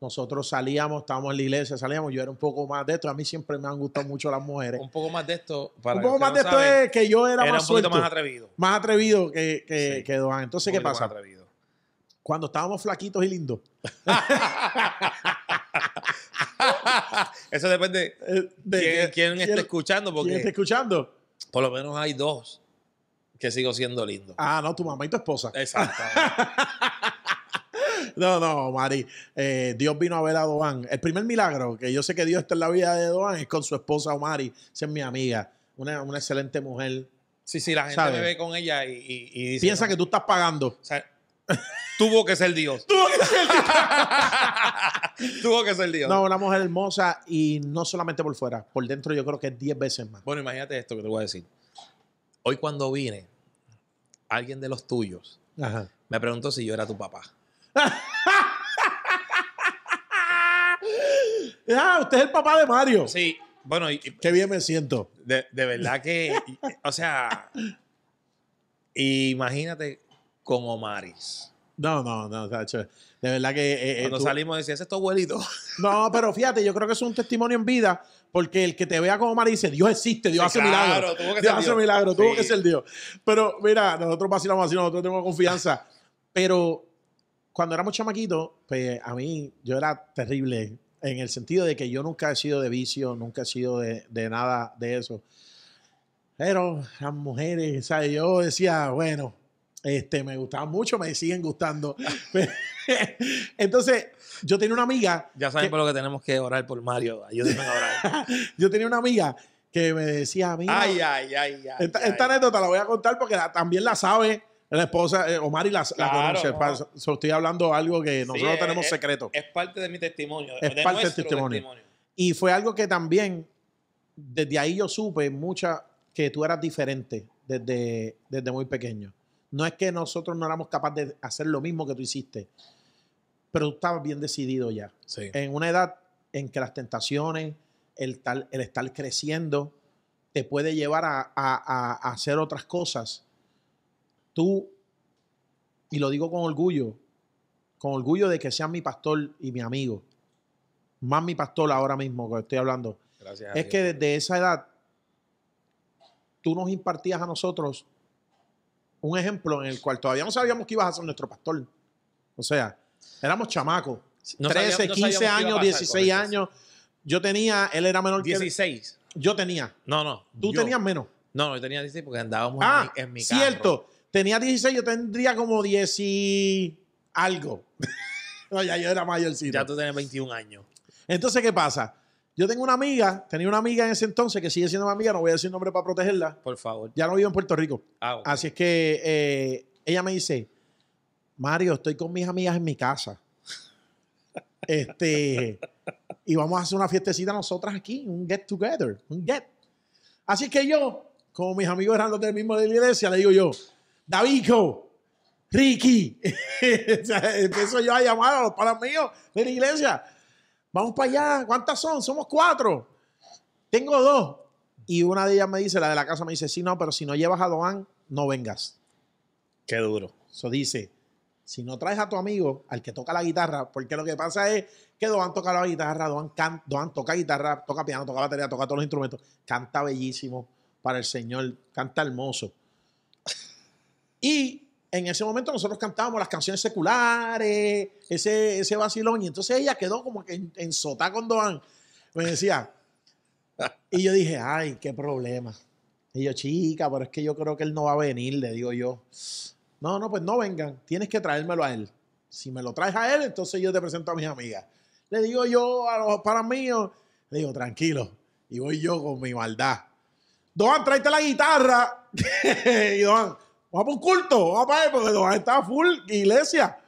Nosotros salíamos, estábamos en la iglesia, salíamos. Yo era un poco más de esto. A mí siempre me han gustado mucho las mujeres. Un poco más de esto. un poco más de esto es que yo era, era un poquito más atrevido. Más atrevido que, que, Entonces, ¿qué pasa? Más atrevido. Cuando estábamos flaquitos y lindos. Eso depende eh, de quién, esté escuchando. ¿Quién está escuchando? Por lo menos hay dos que sigo siendo lindo. Ah, no, tu mamá y tu esposa. Exacto. no, no, Mari. Eh, Dios vino a ver a Doan. El primer milagro que yo sé que Dios está en la vida de Doan es con su esposa Mari. Esa es mi amiga. Una, excelente mujer. Sí, sí, la gente me ve con ella y, Piensa que tú estás pagando. tuvo que ser Dios. Tuvo que ser Dios. tuvo que ser Dios. No, una mujer hermosa y no solamente por fuera. Por dentro yo creo que es 10 veces más. Bueno, imagínate esto que te voy a decir. Hoy cuando vine, alguien de los tuyos me preguntó si yo era tu papá. Ah, usted es el papá de Mario. Sí, bueno. Y, Qué bien me siento. De, verdad que, o sea, imagínate como Maris. No, no, no, De verdad que. Eh, eh, cuando salimos decías, ese es tu abuelito. No, pero fíjate, yo creo que es un testimonio en vida porque el que te vea como Mari dice, Dios existe, Dios hace milagros. Dios hace milagros, tuvo que ser Dios. Pero mira, nosotros vacilamos así, nosotros tenemos confianza. Pero cuando éramos chamaquitos, pues a mí yo era terrible en el sentido de que yo nunca he sido de vicio, nunca he sido de, nada de eso. Pero las mujeres, ¿sabes? Yo decía, bueno, este, me gustaban mucho, me siguen gustando. Entonces, yo tenía una amiga. Ya saben por lo que tenemos que orar por Mario. yo tenía una amiga que me decía, Ay, ay, ay, ay. Esta, anécdota la voy a contar porque también la sabe la esposa, eh, Omar y la, conoce. estoy hablando algo que nosotros eh, tenemos eh, secreto. Es, parte de mi testimonio. Es parte del testimonio. testimonio. Y fue algo que también, desde ahí yo supe mucha que tú eras diferente desde, desde muy pequeño. No es que nosotros no éramos capaces de hacer lo mismo que tú hiciste, pero tú estabas bien decidido ya. En una edad en que las tentaciones, el, tal, el estar creciendo, te puede llevar a, a, a, hacer otras cosas. Tú, y lo digo con orgullo, con orgullo de que seas mi pastor y mi amigo, más mi pastor ahora mismo que estoy hablando, Gracias es que desde esa edad tú nos impartías a nosotros un ejemplo en el cual todavía no sabíamos que ibas a ser nuestro pastor. O sea, Éramos chamacos. 13, 15 años, 16 años. Yo tenía, él era menor 16. que 16. Yo tenía. No, no. Tú tenías menos. No, yo tenía 16 porque andábamos en, ah, mi, en Cierto. Tenía 16, yo tendría como 10 y algo. ya yo era mayorcito. Ya tú tenías 21 años. Entonces, ¿qué pasa? Yo tengo una amiga, tenía una amiga en ese entonces que sigue siendo mi amiga, no voy a decir nombre para protegerla. Por favor. Ya no vivo en Puerto Rico. Ah, Así es que eh, ella me dice, Mario, estoy con mis amigas en mi casa. Este, y vamos a hacer una fiestecita nosotras aquí, un get together, un get. Así que yo, como mis amigos eran los del mismo de la iglesia, le digo yo, Davico, Ricky, empiezo yo a llamar para los de la iglesia. Vamos para allá, ¿cuántas son? Somos cuatro. Tengo dos. Y una de ellas me dice, la de la casa me dice, sí, no, pero si no llevas a Doan, no vengas. Qué duro. Eso dice, si no traes a tu amigo, al que toca la guitarra, porque lo que pasa es que Doan toca la guitarra, Doan, toca guitarra, toca piano, toca batería, toca todos los instrumentos, canta bellísimo para el Señor, canta hermoso. Y en ese momento nosotros cantábamos las canciones seculares, ese, ese vacilón, y entonces ella quedó como que en, sota con Doan. Me decía, y yo dije, ay, qué problema. Y yo, chica, pero es que yo creo que él no va a venir, le digo yo. No, no, pues no vengan, tienes que traérmelo a él. Si me lo traes a él, entonces yo te presento a mis amigas. Le digo yo a los para míos, le digo, tranquilo, y voy yo con mi maldad. Don, tráete la guitarra. y Don, vamos a un culto, vamos a él, porque Don está full iglesia.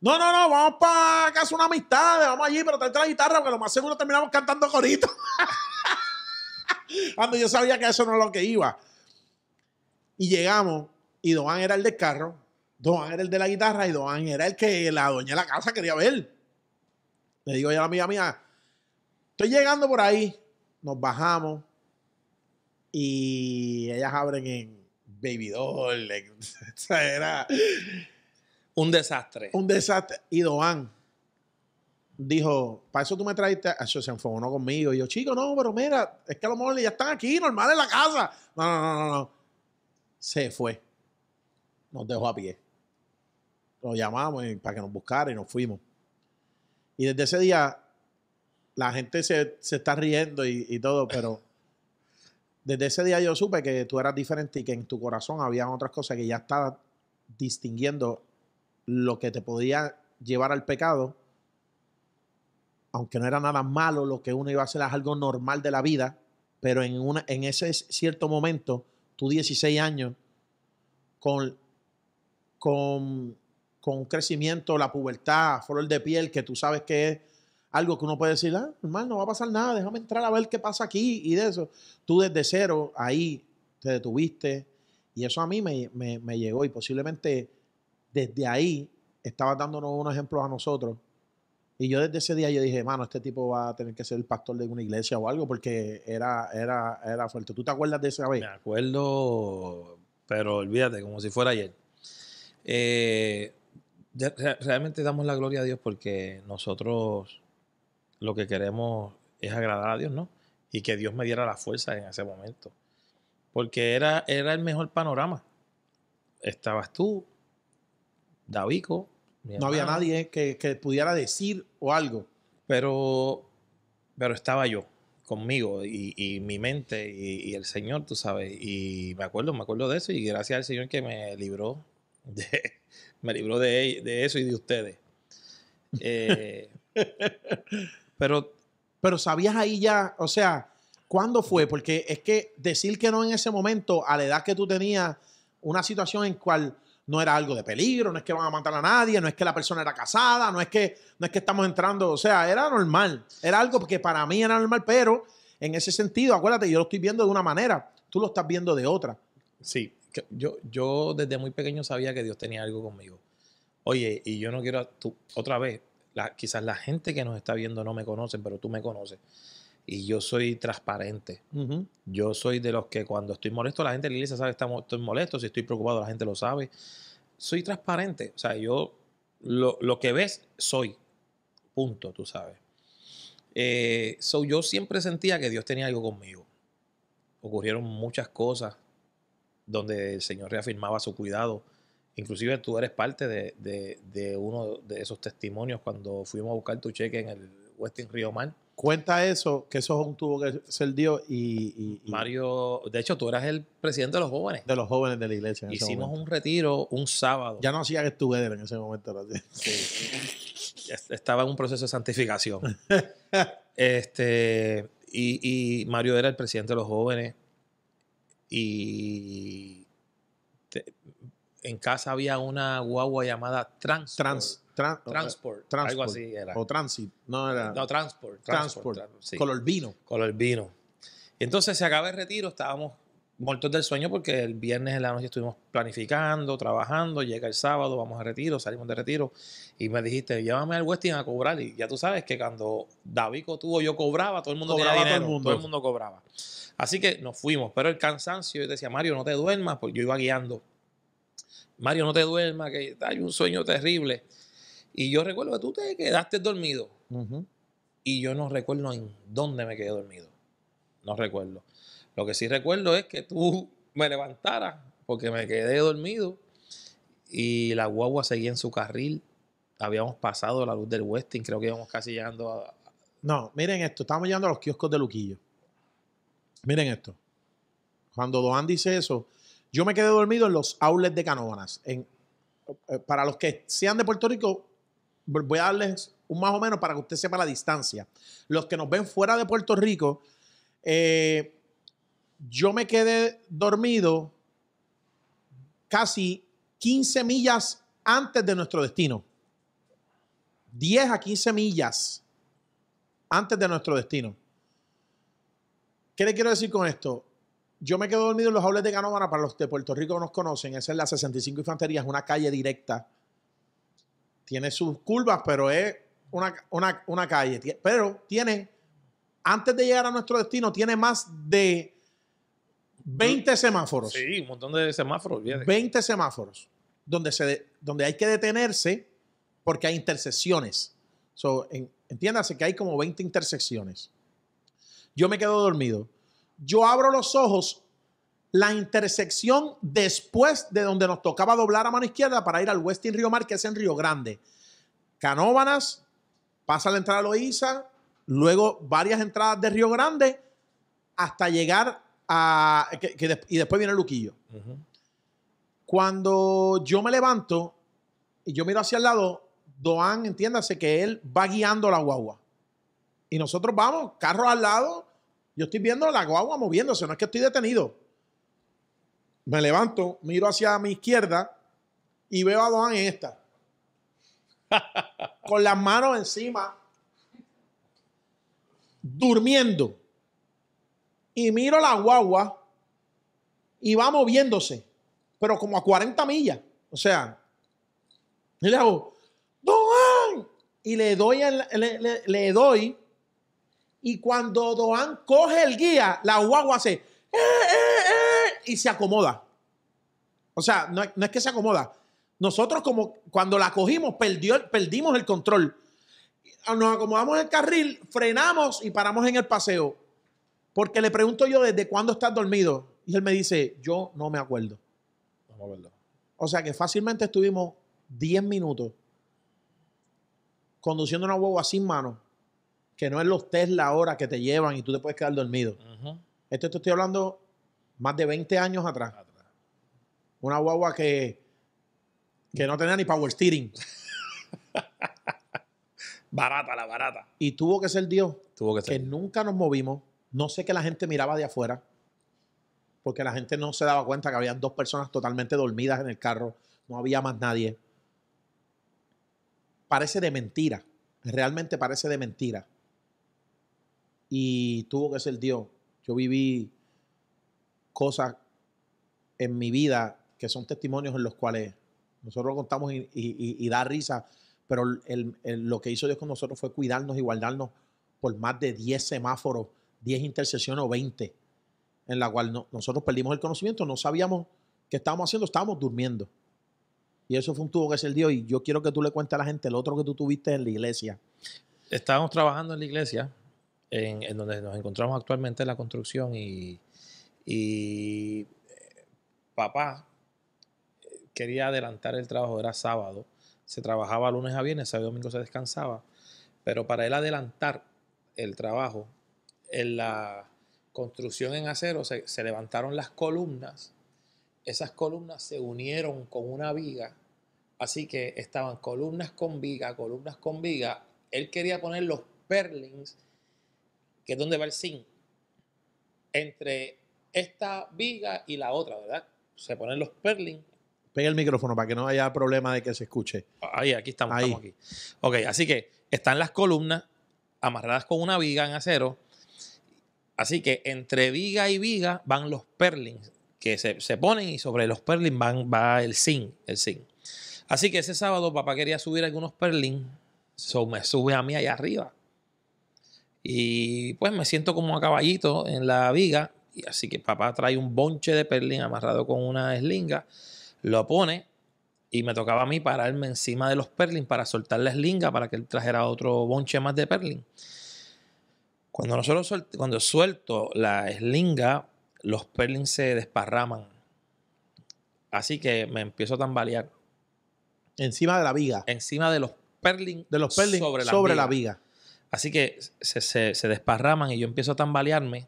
No, no, no, vamos para casa una amistad, vamos allí, pero tráete la guitarra, porque lo más seguro terminamos cantando corito. Cuando yo sabía que eso no era lo que iba. Y llegamos, y Doan era el del carro, Doan era el de la guitarra y Doan era el que la doña de la casa quería ver. Le digo yo a la amiga mía, estoy llegando por ahí, nos bajamos y ellas abren en Baby Doll. era un desastre. Un desastre. Y Doan dijo, para eso tú me trajiste, ah, eso se enfocó conmigo. Y yo, chico, no, pero mira, es que a lo mejor ya están aquí, normal en la casa. No, no, no, no, no. Se fue nos dejó a pie. Lo llamamos para que nos buscara y nos fuimos. Y desde ese día la gente se, está riendo y, todo, pero desde ese día yo supe que tú eras diferente y que en tu corazón había otras cosas que ya estabas distinguiendo lo que te podía llevar al pecado, aunque no era nada malo, lo que uno iba a hacer es algo normal de la vida, pero en, en ese cierto momento, tú 16 años, con con, crecimiento, la pubertad, flor de piel, que tú sabes que es algo que uno puede decir, ah, hermano, no va a pasar nada, déjame entrar a ver qué pasa aquí y de eso. Tú desde cero ahí te detuviste y eso a mí me, llegó y posiblemente desde ahí estaba dándonos unos ejemplos a nosotros. Y yo desde ese día yo dije, mano, este tipo va a tener que ser el pastor de una iglesia o algo porque era, era, era fuerte. ¿Tú te acuerdas de esa vez? Me acuerdo, pero olvídate, como si fuera ayer. Eh, realmente damos la gloria a Dios porque nosotros lo que queremos es agradar a Dios, ¿no? Y que Dios me diera la fuerza en ese momento. Porque era, era el mejor panorama. Estabas tú, Davico. no había nadie que, pudiera decir o algo. Pero, pero estaba yo conmigo y, mi mente y, y, el Señor, tú sabes. Y me acuerdo, me acuerdo de eso y gracias al Señor que me libró de, me libró de, de, eso y de ustedes. Eh, pero, pero sabías ahí ya, o sea, ¿cuándo fue? Porque es que decir que no en ese momento, a la edad que tú tenías, una situación en cual no era algo de peligro, no es que van a matar a nadie, no es que la persona era casada, no es que, no es que estamos entrando, o sea, era normal, era algo que para mí era normal, pero en ese sentido, acuérdate, yo lo estoy viendo de una manera, tú lo estás viendo de otra. Sí yo, desde muy pequeño sabía que Dios tenía algo conmigo. Oye, y yo no quiero, tú, otra vez, la, quizás la gente que nos está viendo no me conoce, pero tú me conoces. Y yo soy transparente. Yo soy de los que cuando estoy molesto, la gente de la iglesia sabe que estoy molesto. Si estoy preocupado, la gente lo sabe. Soy transparente. O sea, yo lo, que ves, soy. Punto, tú sabes. Eh, yo siempre sentía que Dios tenía algo conmigo. Ocurrieron muchas cosas donde el Señor reafirmaba su cuidado. Inclusive tú eres parte de, de, uno de esos testimonios cuando fuimos a buscar tu cheque en el Westin Río Mar. Cuenta eso, que eso tuvo un que ser Dios. y, y, Mario, de hecho tú eras el presidente de los jóvenes. De los jóvenes de la iglesia. Hicimos un retiro un sábado. Ya no hacía que estuviera en ese momento. Estaba en un proceso de santificación. este, y, y Mario era el presidente de los jóvenes y en casa había una guagua llamada Transport. Trans, transport, algo así era. O Transit, no era. No, Transport. Transport, color vino. Color vino. Entonces se acaba el retiro, estábamos muertos del sueño porque el viernes en la noche estuvimos planificando, trabajando, llega el sábado, vamos a retiro, salimos de retiro y me dijiste, llévame al Westin a cobrar y ya tú sabes que cuando Davico tuvo yo cobraba, todo el mundo cobraba, todo, el mundo. cobraba. Así que nos fuimos, pero el cansancio, yo decía, Mario, no te duermas, porque yo iba guiando. Mario, no te duermas, que hay un sueño terrible. Y yo recuerdo que tú te quedaste dormido. Y yo no recuerdo en dónde me quedé dormido. No recuerdo. Lo que sí recuerdo es que tú me levantaras porque me quedé dormido y la guagua seguía en su carril. Habíamos pasado la luz del Westing, creo que íbamos casi llegando a... No, miren esto, estamos llegando a los kioscos de Luquillo. Miren esto. Cuando Doan dice eso, yo me quedé dormido en los outlets de canonas. En, eh, eh, para los que sean de Puerto Rico, voy a darles un más o menos para que usted sepa la distancia. Los que nos ven fuera de Puerto Rico, eh, yo me quedé dormido casi 15 millas antes de nuestro destino. 10 a 15 millas antes de nuestro destino. ¿Qué le quiero decir con esto? Yo me quedo dormido en los aules de Canóvana, para los de Puerto Rico nos conocen, esa es la 65 Infantería, es una calle directa. Tiene sus curvas, pero es una calle. Pero tiene, antes de llegar a nuestro destino, tiene más de 20 semáforos. Sí, un montón de semáforos. 20 semáforos donde, se donde hay que detenerse porque hay intersecciones. So, entiéndase que hay como 20 intersecciones. Yo me quedo dormido. Yo abro los ojos la intersección después de donde nos tocaba doblar a mano izquierda para ir al Westin Río Mar, que es en Río Grande. Canóbanas, pasa la entrada a Loíza, luego varias entradas de Río Grande, hasta llegar y después viene Luquillo. Cuando yo me levanto y yo miro hacia el lado, Doan, entiéndase que él va guiando la guagua. Y nosotros vamos, carro al lado, yo estoy viendo la guagua moviéndose, no es que estoy detenido. Me levanto, miro hacia mi izquierda y veo a Doan en esta. con las manos encima, durmiendo y miro la guagua y va moviéndose, pero como a 40 millas. O sea, y le hago, ¡Doan! Y le doy, le, doy, y cuando Doan coge el guía, la guagua hace, ¡Eh, eh, eh" y se acomoda. O sea, no, es que se acomoda. Nosotros como cuando la cogimos, perdimos el control. Nos acomodamos el carril, frenamos y paramos en el paseo porque le pregunto yo desde cuándo estás dormido. Y él me dice, yo no me acuerdo. O sea que fácilmente estuvimos 10 minutos conduciendo una guagua sin mano que no es los Tesla ahora que te llevan y tú te puedes quedar dormido. Esto estoy hablando más de 20 años atrás. Una guagua que, que no tenía ni power steering. barata, la barata. Y tuvo que ser Dios. Tuvo que ser. Que nunca nos movimos. No sé que la gente miraba de afuera, porque la gente no se daba cuenta que había dos personas totalmente dormidas en el carro, no había más nadie. Parece de mentira, realmente parece de mentira. Y tuvo que ser Dios. Yo viví cosas en mi vida que son testimonios en los cuales nosotros contamos y, da risa, pero lo que hizo Dios con nosotros fue cuidarnos y guardarnos por más de 10 semáforos 10 intercesiones o 20, en la cual nosotros perdimos el conocimiento, no sabíamos qué estábamos haciendo, estábamos durmiendo. Y eso fue un tubo que el dio. Y yo quiero que tú le cuentes a la gente el otro que tú tuviste en la iglesia. Estábamos trabajando en la iglesia, en, donde nos encontramos actualmente en la construcción y, y eh, papá eh, quería adelantar el trabajo, era sábado, se trabajaba lunes a viernes, sábado y domingo se descansaba, pero para él adelantar el trabajo, en la construcción en acero se, levantaron las columnas, esas columnas se unieron con una viga, así que estaban columnas con viga, columnas con viga. Él quería poner los perlings, que es donde va el zinc, entre esta viga y la otra, ¿verdad? Se ponen los perlings. Pega el micrófono para que no haya problema de que se escuche. Ahí, aquí estamos, Ahí. Ok, así que están las columnas amarradas con una viga en acero Así que entre viga y viga van los perlings que se, ponen y sobre los perlings van, va el zinc, el zinc. Así que ese sábado papá quería subir algunos perlings, so me sube a mí allá arriba. Y pues me siento como a caballito en la viga, y así que papá trae un bonche de perlings amarrado con una eslinga, lo pone y me tocaba a mí pararme encima de los perlings para soltar la eslinga para que él trajera otro bonche más de perlín. Cuando, nosotros cuando suelto la eslinga, los perlings se desparraman. Así que me empiezo a tambalear. Encima de la viga. Encima de los perlings. De los sobre, la, viga. Así que se, desparraman y yo empiezo a tambalearme.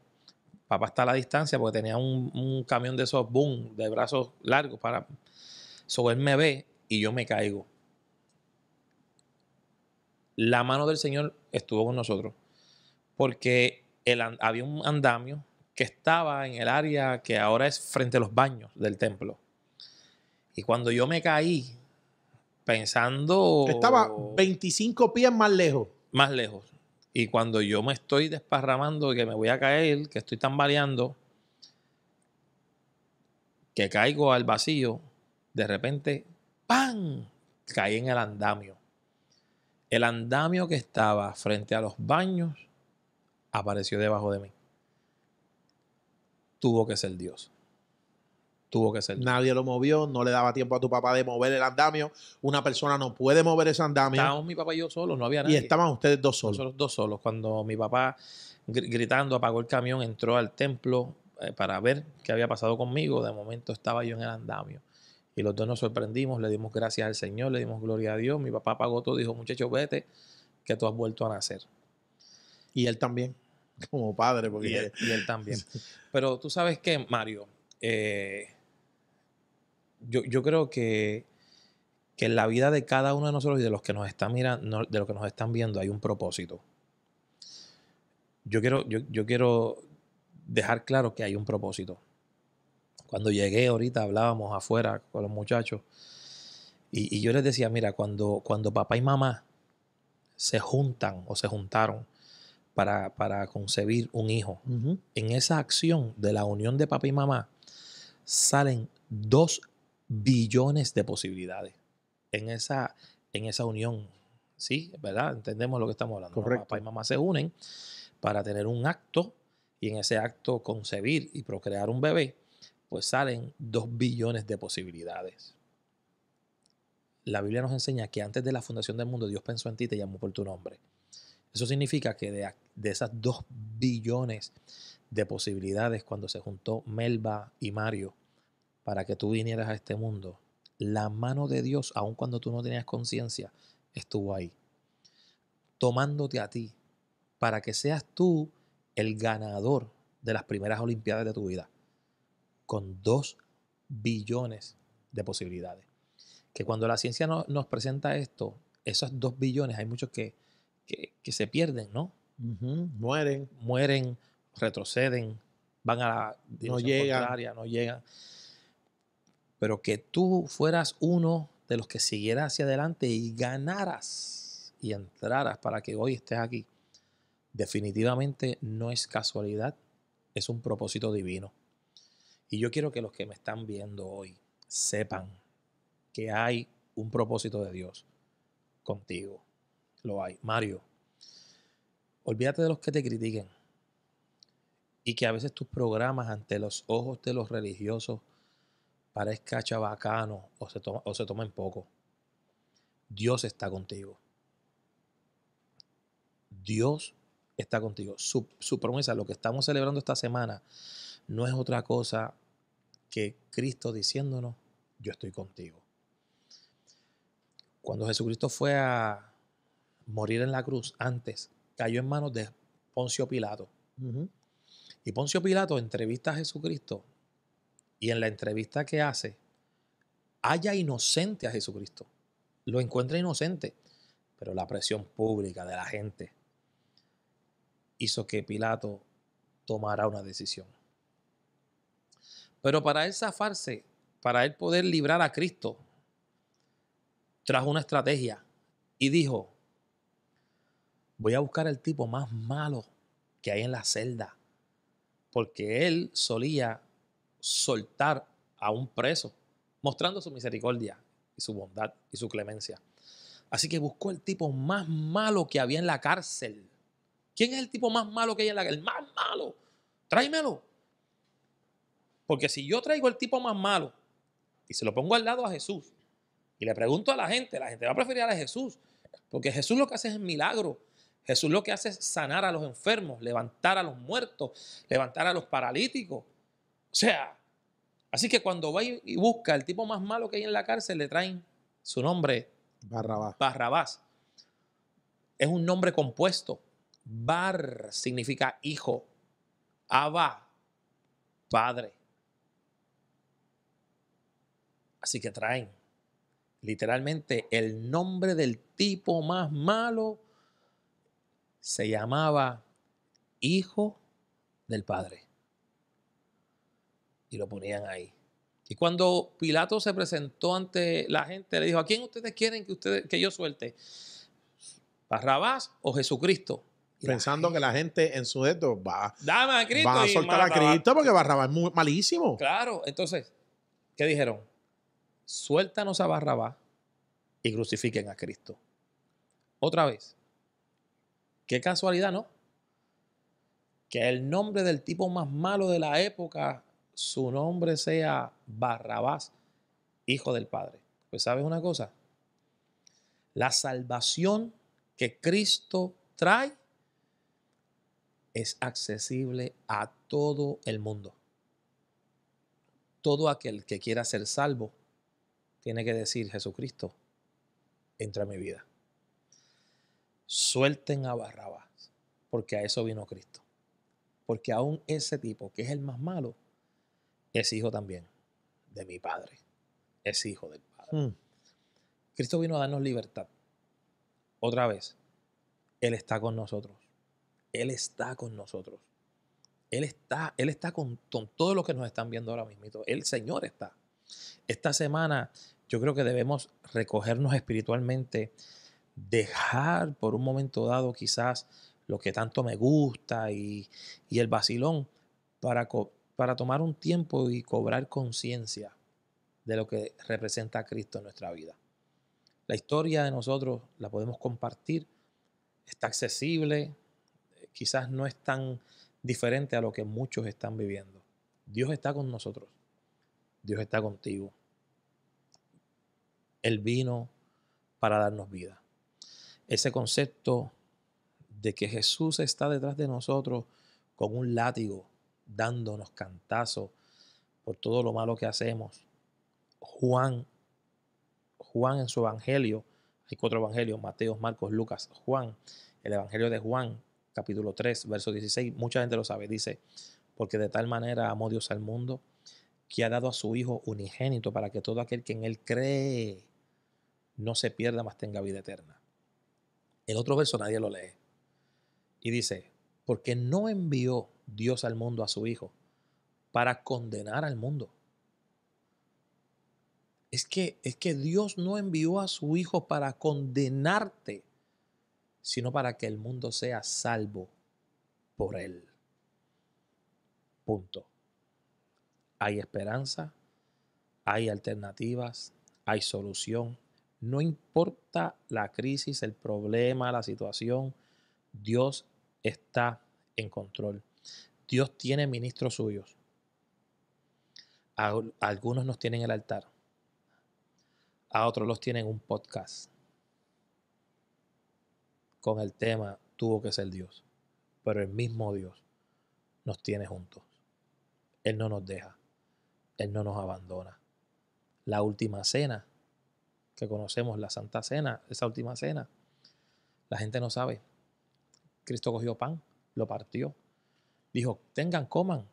Papá está a la distancia porque tenía un, camión de esos boom, de brazos largos para... sobre él me ve y yo me caigo. La mano del Señor estuvo con nosotros porque había un andamio que estaba en el área que ahora es frente a los baños del templo. Y cuando yo me caí, pensando... Estaba 25 pies más lejos. Más lejos. Y cuando yo me estoy desparramando, que me voy a caer, que estoy tambaleando, que caigo al vacío, de repente, ¡pam! Caí en el andamio. El andamio que estaba frente a los baños apareció debajo de mí. Tuvo que ser Dios. Tuvo que ser. Nadie lo movió, no le daba tiempo a tu papá de mover el andamio. Una persona no puede mover ese andamio. Estábamos mi papá y yo solos, no había nadie. Y estaban ustedes dos solos. dos solos. Cuando mi papá, gritando, apagó el camión, entró al templo eh, para ver qué había pasado conmigo. De momento estaba yo en el andamio. Y los dos nos sorprendimos, le dimos gracias al Señor, le dimos gloria a Dios. Mi papá apagó todo, dijo, muchachos, vete, que tú has vuelto a nacer. Y él también. como padre. Porque... Y, él, también. Pero tú sabes que, Mario, eh, yo, creo que, que en la vida de cada uno de nosotros y de los que nos están mirando, de los que nos están viendo, hay un propósito. Yo quiero, yo, quiero dejar claro que hay un propósito. Cuando llegué ahorita hablábamos afuera con los muchachos y, y yo les decía, mira, cuando, cuando papá y mamá se juntan o se juntaron para, concebir un hijo. En esa acción de la unión de papá y mamá salen dos billones de posibilidades en esa, en esa unión. ¿Sí? ¿Verdad? Entendemos lo que estamos hablando. Papá y mamá se unen para tener un acto y en ese acto concebir y procrear un bebé, pues salen dos billones de posibilidades. La Biblia nos enseña que antes de la fundación del mundo Dios pensó en ti y te llamó por tu nombre. Eso significa que de, esas dos billones de posibilidades cuando se juntó Melba y Mario para que tú vinieras a este mundo, la mano de Dios, aun cuando tú no tenías conciencia, estuvo ahí, tomándote a ti para que seas tú el ganador de las primeras Olimpiadas de tu vida, con dos billones de posibilidades. Que cuando la ciencia nos presenta esto, esos dos billones, hay muchos que que, se pierden, ¿no? Mueren. Mueren, retroceden, van a la no contraria, no llegan. Pero que tú fueras uno de los que siguiera hacia adelante y ganaras y entraras para que hoy estés aquí, definitivamente no es casualidad, es un propósito divino. Y yo quiero que los que me están viendo hoy sepan que hay un propósito de Dios contigo lo hay. Mario, olvídate de los que te critiquen y que a veces tus programas ante los ojos de los religiosos parezca chabacano o se, toma, o se tomen poco. Dios está contigo. Dios está contigo. Su, su, promesa, lo que estamos celebrando esta semana, no es otra cosa que Cristo diciéndonos, yo estoy contigo. Cuando Jesucristo fue a, morir en la cruz antes cayó en manos de Poncio Pilato. Y Poncio Pilato entrevista a Jesucristo y en la entrevista que hace, halla inocente a Jesucristo. Lo encuentra inocente, pero la presión pública de la gente hizo que Pilato tomara una decisión. Pero para él zafarse, para él poder librar a Cristo, trajo una estrategia y dijo, voy a buscar el tipo más malo que hay en la celda. Porque él solía soltar a un preso, mostrando su misericordia y su bondad y su clemencia. Así que buscó el tipo más malo que había en la cárcel. ¿Quién es el tipo más malo que hay en la cárcel? El más malo. Tráemelo. Porque si yo traigo el tipo más malo y se lo pongo al lado a Jesús y le pregunto a la gente, la gente va a preferir a Jesús. Porque Jesús lo que hace es milagro. Jesús lo que hace es sanar a los enfermos, levantar a los muertos, levantar a los paralíticos. O sea, así que cuando va y busca el tipo más malo que hay en la cárcel, le traen su nombre. Barrabás. Barrabás. Es un nombre compuesto. Bar significa hijo. Abba, padre. Así que traen literalmente el nombre del tipo más malo se llamaba Hijo del Padre. Y lo ponían ahí. Y cuando Pilato se presentó ante la gente, le dijo, ¿a quién ustedes quieren que, ustedes, que yo suelte? ¿Barrabás o Jesucristo? Pensando que la gente en su dedo va, a, a soltar a Cristo porque Barrabás es muy, malísimo. Claro, entonces, ¿qué dijeron? Suéltanos a Barrabás y crucifiquen a Cristo. Otra vez, Qué casualidad, ¿no? Que el nombre del tipo más malo de la época, su nombre sea Barrabás, hijo del Padre. Pues sabes una cosa, la salvación que Cristo trae es accesible a todo el mundo. Todo aquel que quiera ser salvo tiene que decir, Jesucristo, entra en mi vida suelten a Barrabás, porque a eso vino Cristo. Porque aún ese tipo, que es el más malo, es hijo también de mi Padre. Es hijo del Padre. Hmm. Cristo vino a darnos libertad. Otra vez, Él está con nosotros. Él está con nosotros. Él está, Él está con, con todos los que nos están viendo ahora mismo. El Señor está. Esta semana yo creo que debemos recogernos espiritualmente dejar por un momento dado quizás lo que tanto me gusta y, el vacilón para, para tomar un tiempo y cobrar conciencia de lo que representa Cristo en nuestra vida. La historia de nosotros la podemos compartir, está accesible, quizás no es tan diferente a lo que muchos están viviendo. Dios está con nosotros, Dios está contigo. Él vino para darnos vida ese concepto de que Jesús está detrás de nosotros con un látigo, dándonos cantazo por todo lo malo que hacemos. Juan, Juan en su evangelio, hay cuatro evangelios, Mateo, Marcos, Lucas, Juan, el evangelio de Juan, capítulo 3, verso 16, mucha gente lo sabe, dice, porque de tal manera amó Dios al mundo que ha dado a su Hijo unigénito para que todo aquel que en Él cree no se pierda, mas tenga vida eterna. El otro verso nadie lo lee. Y dice, porque no envió Dios al mundo a su Hijo para condenar al mundo. Es que, es que Dios no envió a su Hijo para condenarte, sino para que el mundo sea salvo por Él. Punto. Hay esperanza, hay alternativas, hay solución, no importa la crisis, el problema, la situación, Dios está en control. Dios tiene ministros suyos. algunos nos tienen el altar, a otros los tienen un podcast con el tema tuvo que ser Dios, pero el mismo Dios nos tiene juntos. Él no nos deja, Él no nos abandona. La última cena que conocemos, la Santa Cena, esa última cena, la gente no sabe. Cristo cogió pan, lo partió, dijo, tengan, coman,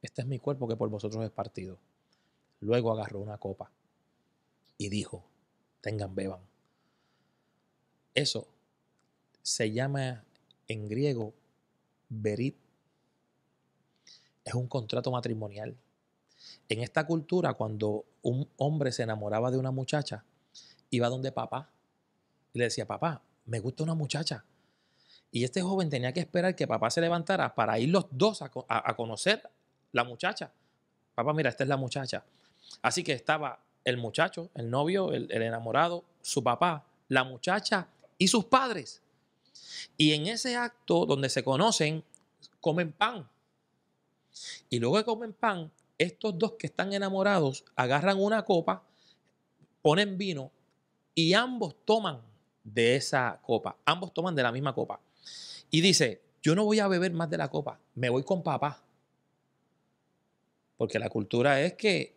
este es mi cuerpo que por vosotros es partido. Luego agarró una copa y dijo, tengan, beban. Eso se llama en griego berit. Es un contrato matrimonial. En esta cultura, cuando un hombre se enamoraba de una muchacha, iba donde papá y le decía, papá, me gusta una muchacha. Y este joven tenía que esperar que papá se levantara para ir los dos a, conocer la muchacha. Papá, mira, esta es la muchacha. Así que estaba el muchacho, el novio, el, el enamorado, su papá, la muchacha y sus padres. Y en ese acto donde se conocen, comen pan. Y luego que comen pan, estos dos que están enamorados agarran una copa, ponen vino y ambos toman de esa copa, ambos toman de la misma copa. Y dice, yo no voy a beber más de la copa, me voy con papá. Porque la cultura es que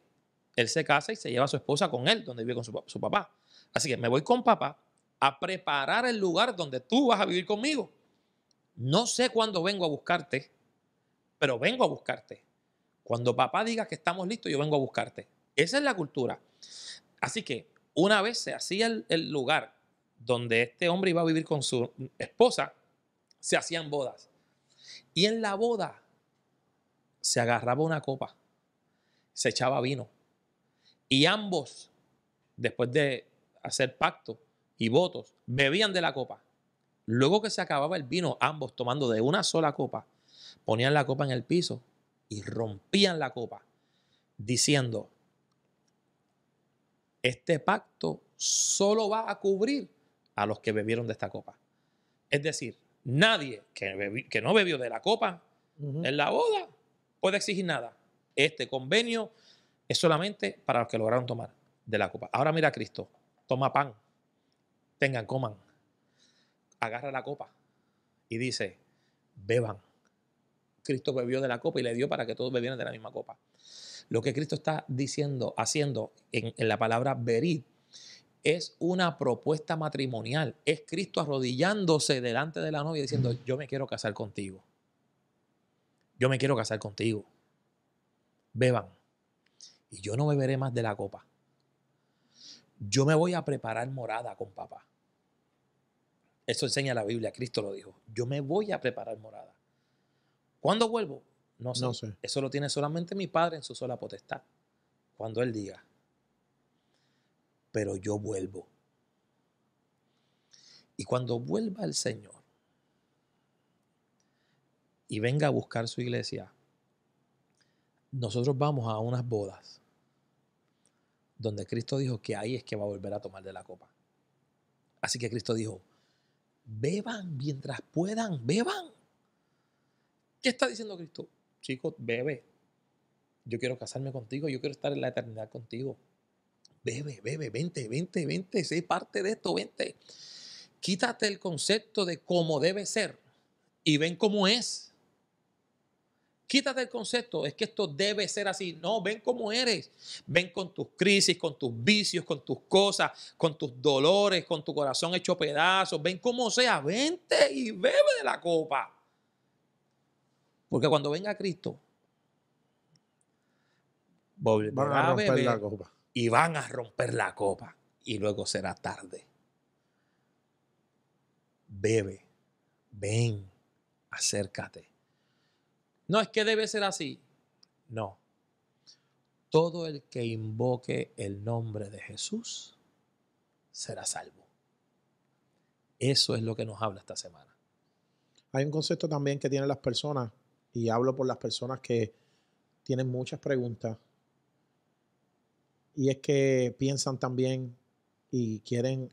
él se casa y se lleva a su esposa con él, donde vive con su, papá. Así que me voy con papá a preparar el lugar donde tú vas a vivir conmigo. No sé cuándo vengo a buscarte, pero vengo a buscarte. Cuando papá diga que estamos listos, yo vengo a buscarte. Esa es la cultura. Así que una vez se hacía el, lugar donde este hombre iba a vivir con su esposa, se hacían bodas. Y en la boda se agarraba una copa, se echaba vino. Y ambos, después de hacer pacto y votos, bebían de la copa. Luego que se acababa el vino, ambos tomando de una sola copa, ponían la copa en el piso y rompían la copa, diciendo, este pacto solo va a cubrir a los que bebieron de esta copa. Es decir, nadie que, no bebió de la copa en la boda puede exigir nada. Este convenio es solamente para los que lograron tomar de la copa. Ahora mira a Cristo, toma pan, tengan, coman, agarra la copa y dice, beban. Cristo bebió de la copa y le dio para que todos bebieran de la misma copa lo que Cristo está diciendo, haciendo en, la palabra verid, es una propuesta matrimonial. Es Cristo arrodillándose delante de la novia diciendo, yo me quiero casar contigo. Yo me quiero casar contigo. Beban. Y yo no beberé más de la copa. Yo me voy a preparar morada con papá. Eso enseña la Biblia, Cristo lo dijo. Yo me voy a preparar morada. ¿Cuándo vuelvo? No sé. Eso lo tiene solamente mi Padre en su sola potestad, cuando Él diga. Pero yo vuelvo. Y cuando vuelva el Señor y venga a buscar su iglesia, nosotros vamos a unas bodas donde Cristo dijo que ahí es que va a volver a tomar de la copa. Así que Cristo dijo, beban mientras puedan, beban. ¿Qué está diciendo Cristo? chicos, bebe. Yo quiero casarme contigo, yo quiero estar en la eternidad contigo. Bebe, bebe, vente, vente, vente, sé parte de esto, vente. Quítate el concepto de cómo debe ser y ven cómo es. Quítate el concepto, es que esto debe ser así. No, ven cómo eres. Ven con tus crisis, con tus vicios, con tus cosas, con tus dolores, con tu corazón hecho pedazos. Ven cómo sea, vente y bebe de la copa. Porque cuando venga Cristo, van a, la copa. Y van a romper la copa. Y luego será tarde. Bebe, ven, acércate. No es que debe ser así. No. Todo el que invoque el nombre de Jesús será salvo. Eso es lo que nos habla esta semana. Hay un concepto también que tienen las personas y hablo por las personas que tienen muchas preguntas y es que piensan también y quieren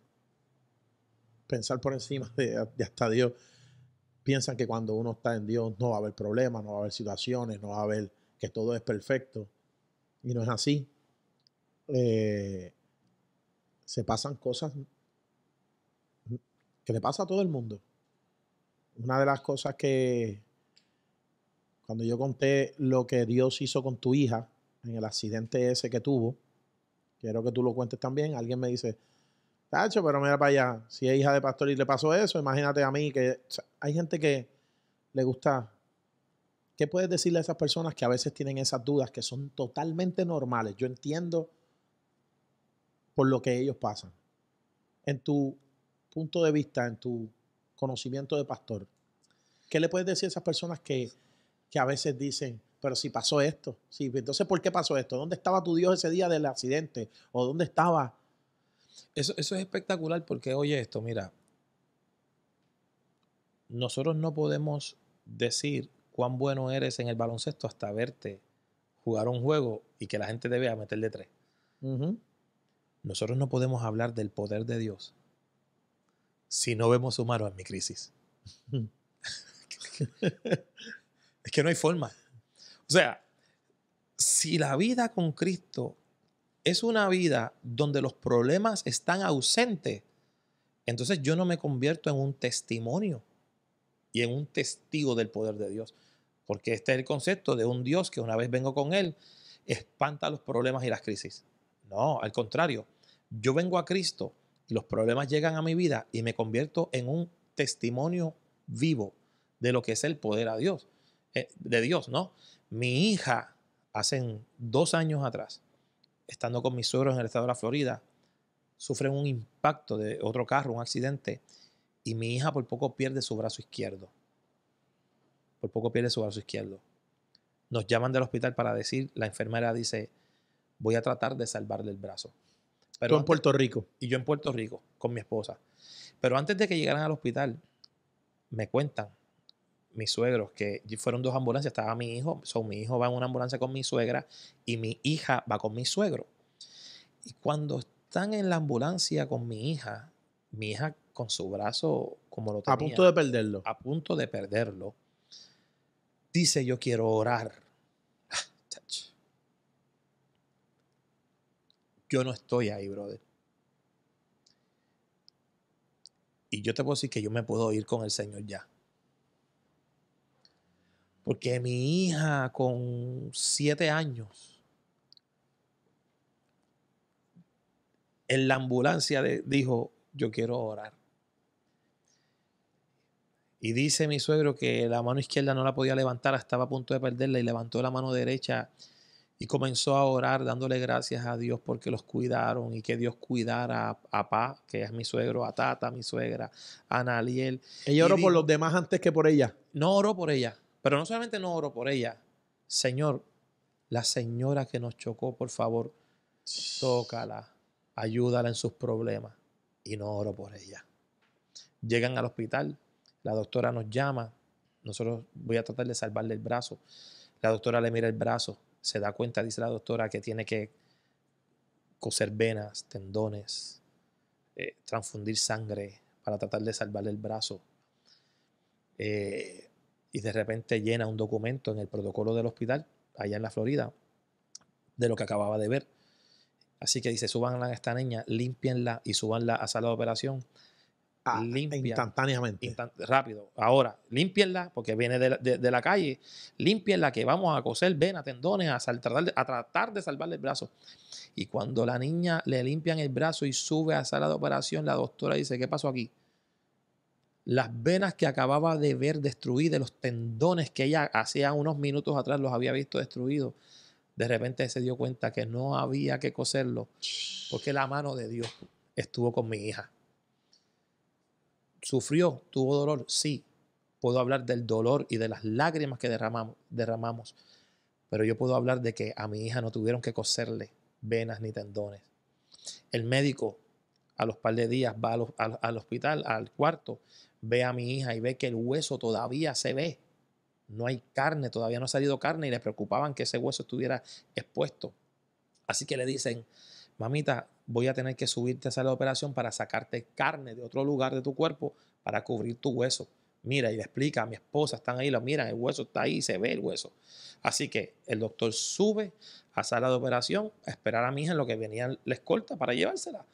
pensar por encima de, hasta Dios. Piensan que cuando uno está en Dios no va a haber problemas, no va a haber situaciones, no va a haber que todo es perfecto. Y no es así. Eh, se pasan cosas que le pasa a todo el mundo. Una de las cosas que cuando yo conté lo que Dios hizo con tu hija en el accidente ese que tuvo, quiero que tú lo cuentes también. Alguien me dice, Tacho, pero mira para allá, si es hija de pastor y le pasó eso, imagínate a mí que hay gente que le gusta. ¿Qué puedes decirle a esas personas que a veces tienen esas dudas que son totalmente normales? Yo entiendo por lo que ellos pasan. En tu punto de vista, en tu conocimiento de pastor, ¿qué le puedes decir a esas personas que que a veces dicen, pero si pasó esto, entonces ¿por qué pasó esto? ¿Dónde estaba tu Dios ese día del accidente? ¿O dónde estaba? Eso, es espectacular porque, oye, esto, mira, nosotros no podemos decir cuán bueno eres en el baloncesto hasta verte jugar un juego y que la gente te vea meterle tres. Nosotros no podemos hablar del poder de Dios si no vemos su mano en mi crisis. Es que no hay forma. O sea, si la vida con Cristo es una vida donde los problemas están ausentes, entonces yo no me convierto en un testimonio y en un testigo del poder de Dios. Porque este es el concepto de un Dios que una vez vengo con Él, espanta los problemas y las crisis. No, al contrario, yo vengo a Cristo y los problemas llegan a mi vida y me convierto en un testimonio vivo de lo que es el poder a Dios. Eh, de Dios, ¿no? Mi hija, hace dos años atrás, estando con mis suegros en el estado de la Florida, sufre un impacto de otro carro, un accidente, y mi hija por poco pierde su brazo izquierdo. Por poco pierde su brazo izquierdo. Nos llaman del hospital para decir, la enfermera dice, voy a tratar de salvarle el brazo. Pero en Puerto Rico. Y yo en Puerto Rico, con mi esposa. Pero antes de que llegaran al hospital, me cuentan mis suegros, que fueron dos ambulancias, estaba mi hijo, son mi hijo va en una ambulancia con mi suegra y mi hija va con mi suegro. Y cuando están en la ambulancia con mi hija, mi hija con su brazo como lo tenía. A punto de perderlo. A punto de perderlo. Dice, yo quiero orar. Ah, yo no estoy ahí, brother. Y yo te puedo decir que yo me puedo ir con el Señor ya. Porque mi hija con siete años, en la ambulancia dijo, yo quiero orar. Y dice mi suegro que la mano izquierda no la podía levantar, estaba a punto de perderla y levantó la mano derecha y comenzó a orar dándole gracias a Dios porque los cuidaron y que Dios cuidara a, papá que es mi suegro, a Tata, mi suegra, a Naliel. Ella oró por los demás antes que por ella. No oró por ella. Pero no solamente no oro por ella, Señor, la señora que nos chocó, por favor, tócala, ayúdala en sus problemas y no oro por ella. Llegan al hospital, la doctora nos llama, nosotros voy a tratar de salvarle el brazo. La doctora le mira el brazo, se da cuenta, dice la doctora, que tiene que coser venas, tendones, eh, transfundir sangre para tratar de salvarle el brazo. Eh, y de repente llena un documento en el protocolo del hospital, allá en la Florida, de lo que acababa de ver. Así que dice, suban a esta niña, limpienla y subanla a sala de operación. Ah, instantáneamente. rápido. Ahora, limpienla, porque viene de la, de, la, calle. Límpienla, que vamos a coser venas, tendones, a, tratar, a tratar de salvarle el brazo. Y cuando la niña le limpian el brazo y sube a sala de operación, la doctora dice, ¿qué pasó aquí? las venas que acababa de ver destruidas, los tendones que ella hacía unos minutos atrás los había visto destruidos. De repente se dio cuenta que no había que coserlo porque la mano de Dios estuvo con mi hija. ¿Sufrió? ¿Tuvo dolor? Sí. Puedo hablar del dolor y de las lágrimas que derramamos, derramamos. Pero yo puedo hablar de que a mi hija no tuvieron que coserle venas ni tendones. El médico a los par de días va al, hospital, al cuarto, ve a mi hija y ve que el hueso todavía se ve. No hay carne, todavía no ha salido carne y le preocupaban que ese hueso estuviera expuesto. Así que le dicen, mamita, voy a tener que subirte a sala de operación para sacarte carne de otro lugar de tu cuerpo para cubrir tu hueso. Mira, y le explica a mi esposa, están ahí, lo miran, el hueso está ahí, se ve el hueso. Así que el doctor sube a sala de operación a esperar a mi hija en lo que venían la escolta para llevársela.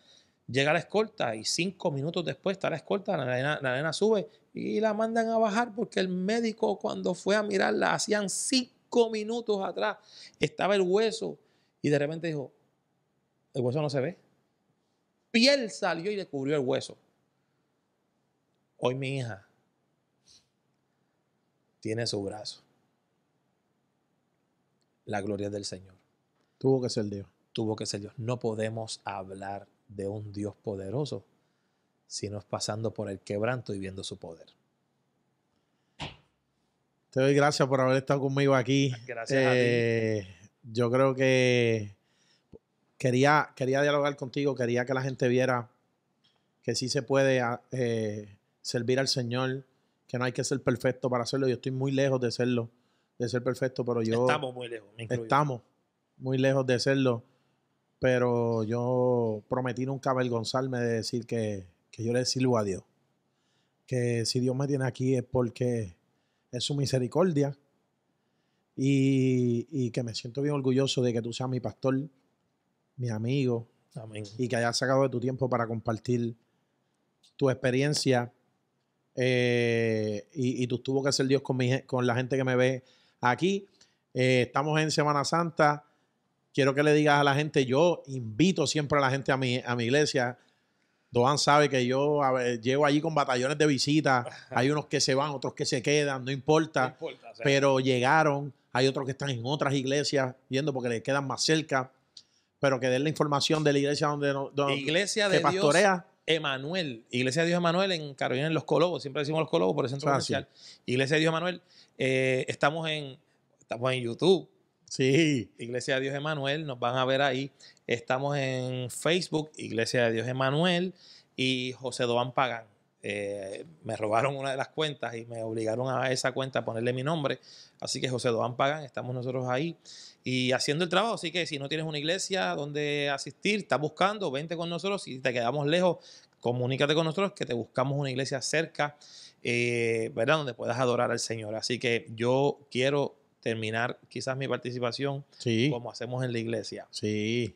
Llega la escolta y cinco minutos después está la escolta, la nena, sube y la mandan a bajar porque el médico cuando fue a mirarla hacían cinco minutos atrás, estaba el hueso y de repente dijo, el hueso no se ve. Piel salió y le cubrió el hueso. Hoy mi hija tiene su brazo. La gloria del Señor. Tuvo que ser Dios. Tuvo que ser Dios. No podemos hablar de un Dios poderoso, sino es pasando por el quebranto y viendo su poder. Te doy gracias por haber estado conmigo aquí. Gracias. a ti. Eh, yo creo que quería, quería dialogar contigo, quería que la gente viera que sí se puede ah, eh, servir al Señor, que no hay que ser perfecto para hacerlo. Yo estoy muy lejos de serlo, de ser perfecto, pero yo... Estamos muy lejos. Me estamos muy lejos de serlo pero yo prometí nunca avergonzarme de decir que, yo le sirvo a Dios. Que si Dios me tiene aquí es porque es su misericordia y, que me siento bien orgulloso de que tú seas mi pastor, mi amigo, Amén. y que hayas sacado de tu tiempo para compartir tu experiencia eh, y, y, tú tuvo que ser Dios con, con la gente que me ve aquí. Eh, estamos en Semana Santa quiero que le digas a la gente, yo invito siempre a la gente a mi, a mi iglesia. Doan sabe que yo llevo llego allí con batallones de visita. Hay unos que se van, otros que se quedan, no importa. Pero llegaron, hay otros que están en otras iglesias viendo porque les quedan más cerca. Pero que den la información de la iglesia donde, nos. iglesia de pastorea. Dios. Emanuel, Iglesia de Dios Emanuel en Carolina, en Los Colobos, siempre decimos Los Colobos por ah, el centro social. comercial. Iglesia de Dios Emanuel, eh, estamos, en, estamos en YouTube, Sí. Iglesia de Dios Emanuel, nos van a ver ahí. Estamos en Facebook, Iglesia de Dios Emanuel y José Doán Pagán. Eh, me robaron una de las cuentas y me obligaron a esa cuenta a ponerle mi nombre. Así que José Doan Pagán, estamos nosotros ahí y haciendo el trabajo. Así que si no tienes una iglesia donde asistir, está buscando, vente con nosotros. Si te quedamos lejos, comunícate con nosotros que te buscamos una iglesia cerca, eh, ¿verdad? Donde puedas adorar al Señor. Así que yo quiero terminar quizás mi participación como hacemos en la iglesia. Sí.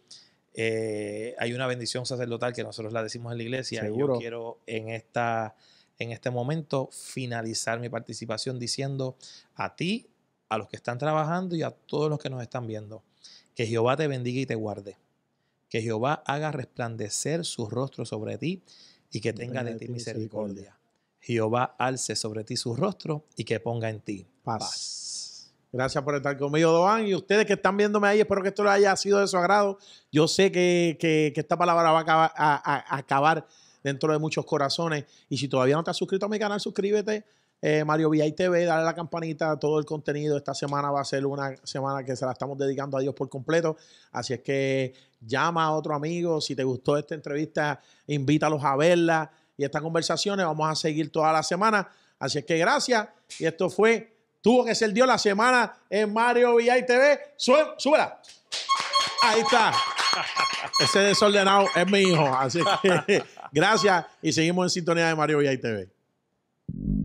Eh, hay una bendición sacerdotal que nosotros la decimos en la iglesia. Y yo quiero en esta en este momento finalizar mi participación diciendo a ti, a los que están trabajando y a todos los que nos están viendo, que Jehová te bendiga y te guarde, que Jehová haga resplandecer su rostro sobre ti y que tenga de ti misericordia. Jehová alce sobre ti su rostro y que ponga en ti paz. Gracias por estar conmigo, Doan. Y ustedes que están viéndome ahí, espero que esto les haya sido de su agrado. Yo sé que, esta palabra va a acabar, dentro de muchos corazones. Y si todavía no te has suscrito a mi canal, suscríbete. Eh, Mario VI TV, dale a la campanita todo el contenido. Esta semana va a ser una semana que se la estamos dedicando a Dios por completo. Así es que llama a otro amigo. Si te gustó esta entrevista, invítalos a verla. Y estas conversaciones vamos a seguir toda la semana. Así es que gracias. Y esto fue tuvo que ser Dios la semana en Mario Villay TV. súbela. Ahí está. Ese desordenado es mi hijo. Así que gracias y seguimos en sintonía de Mario Villay TV.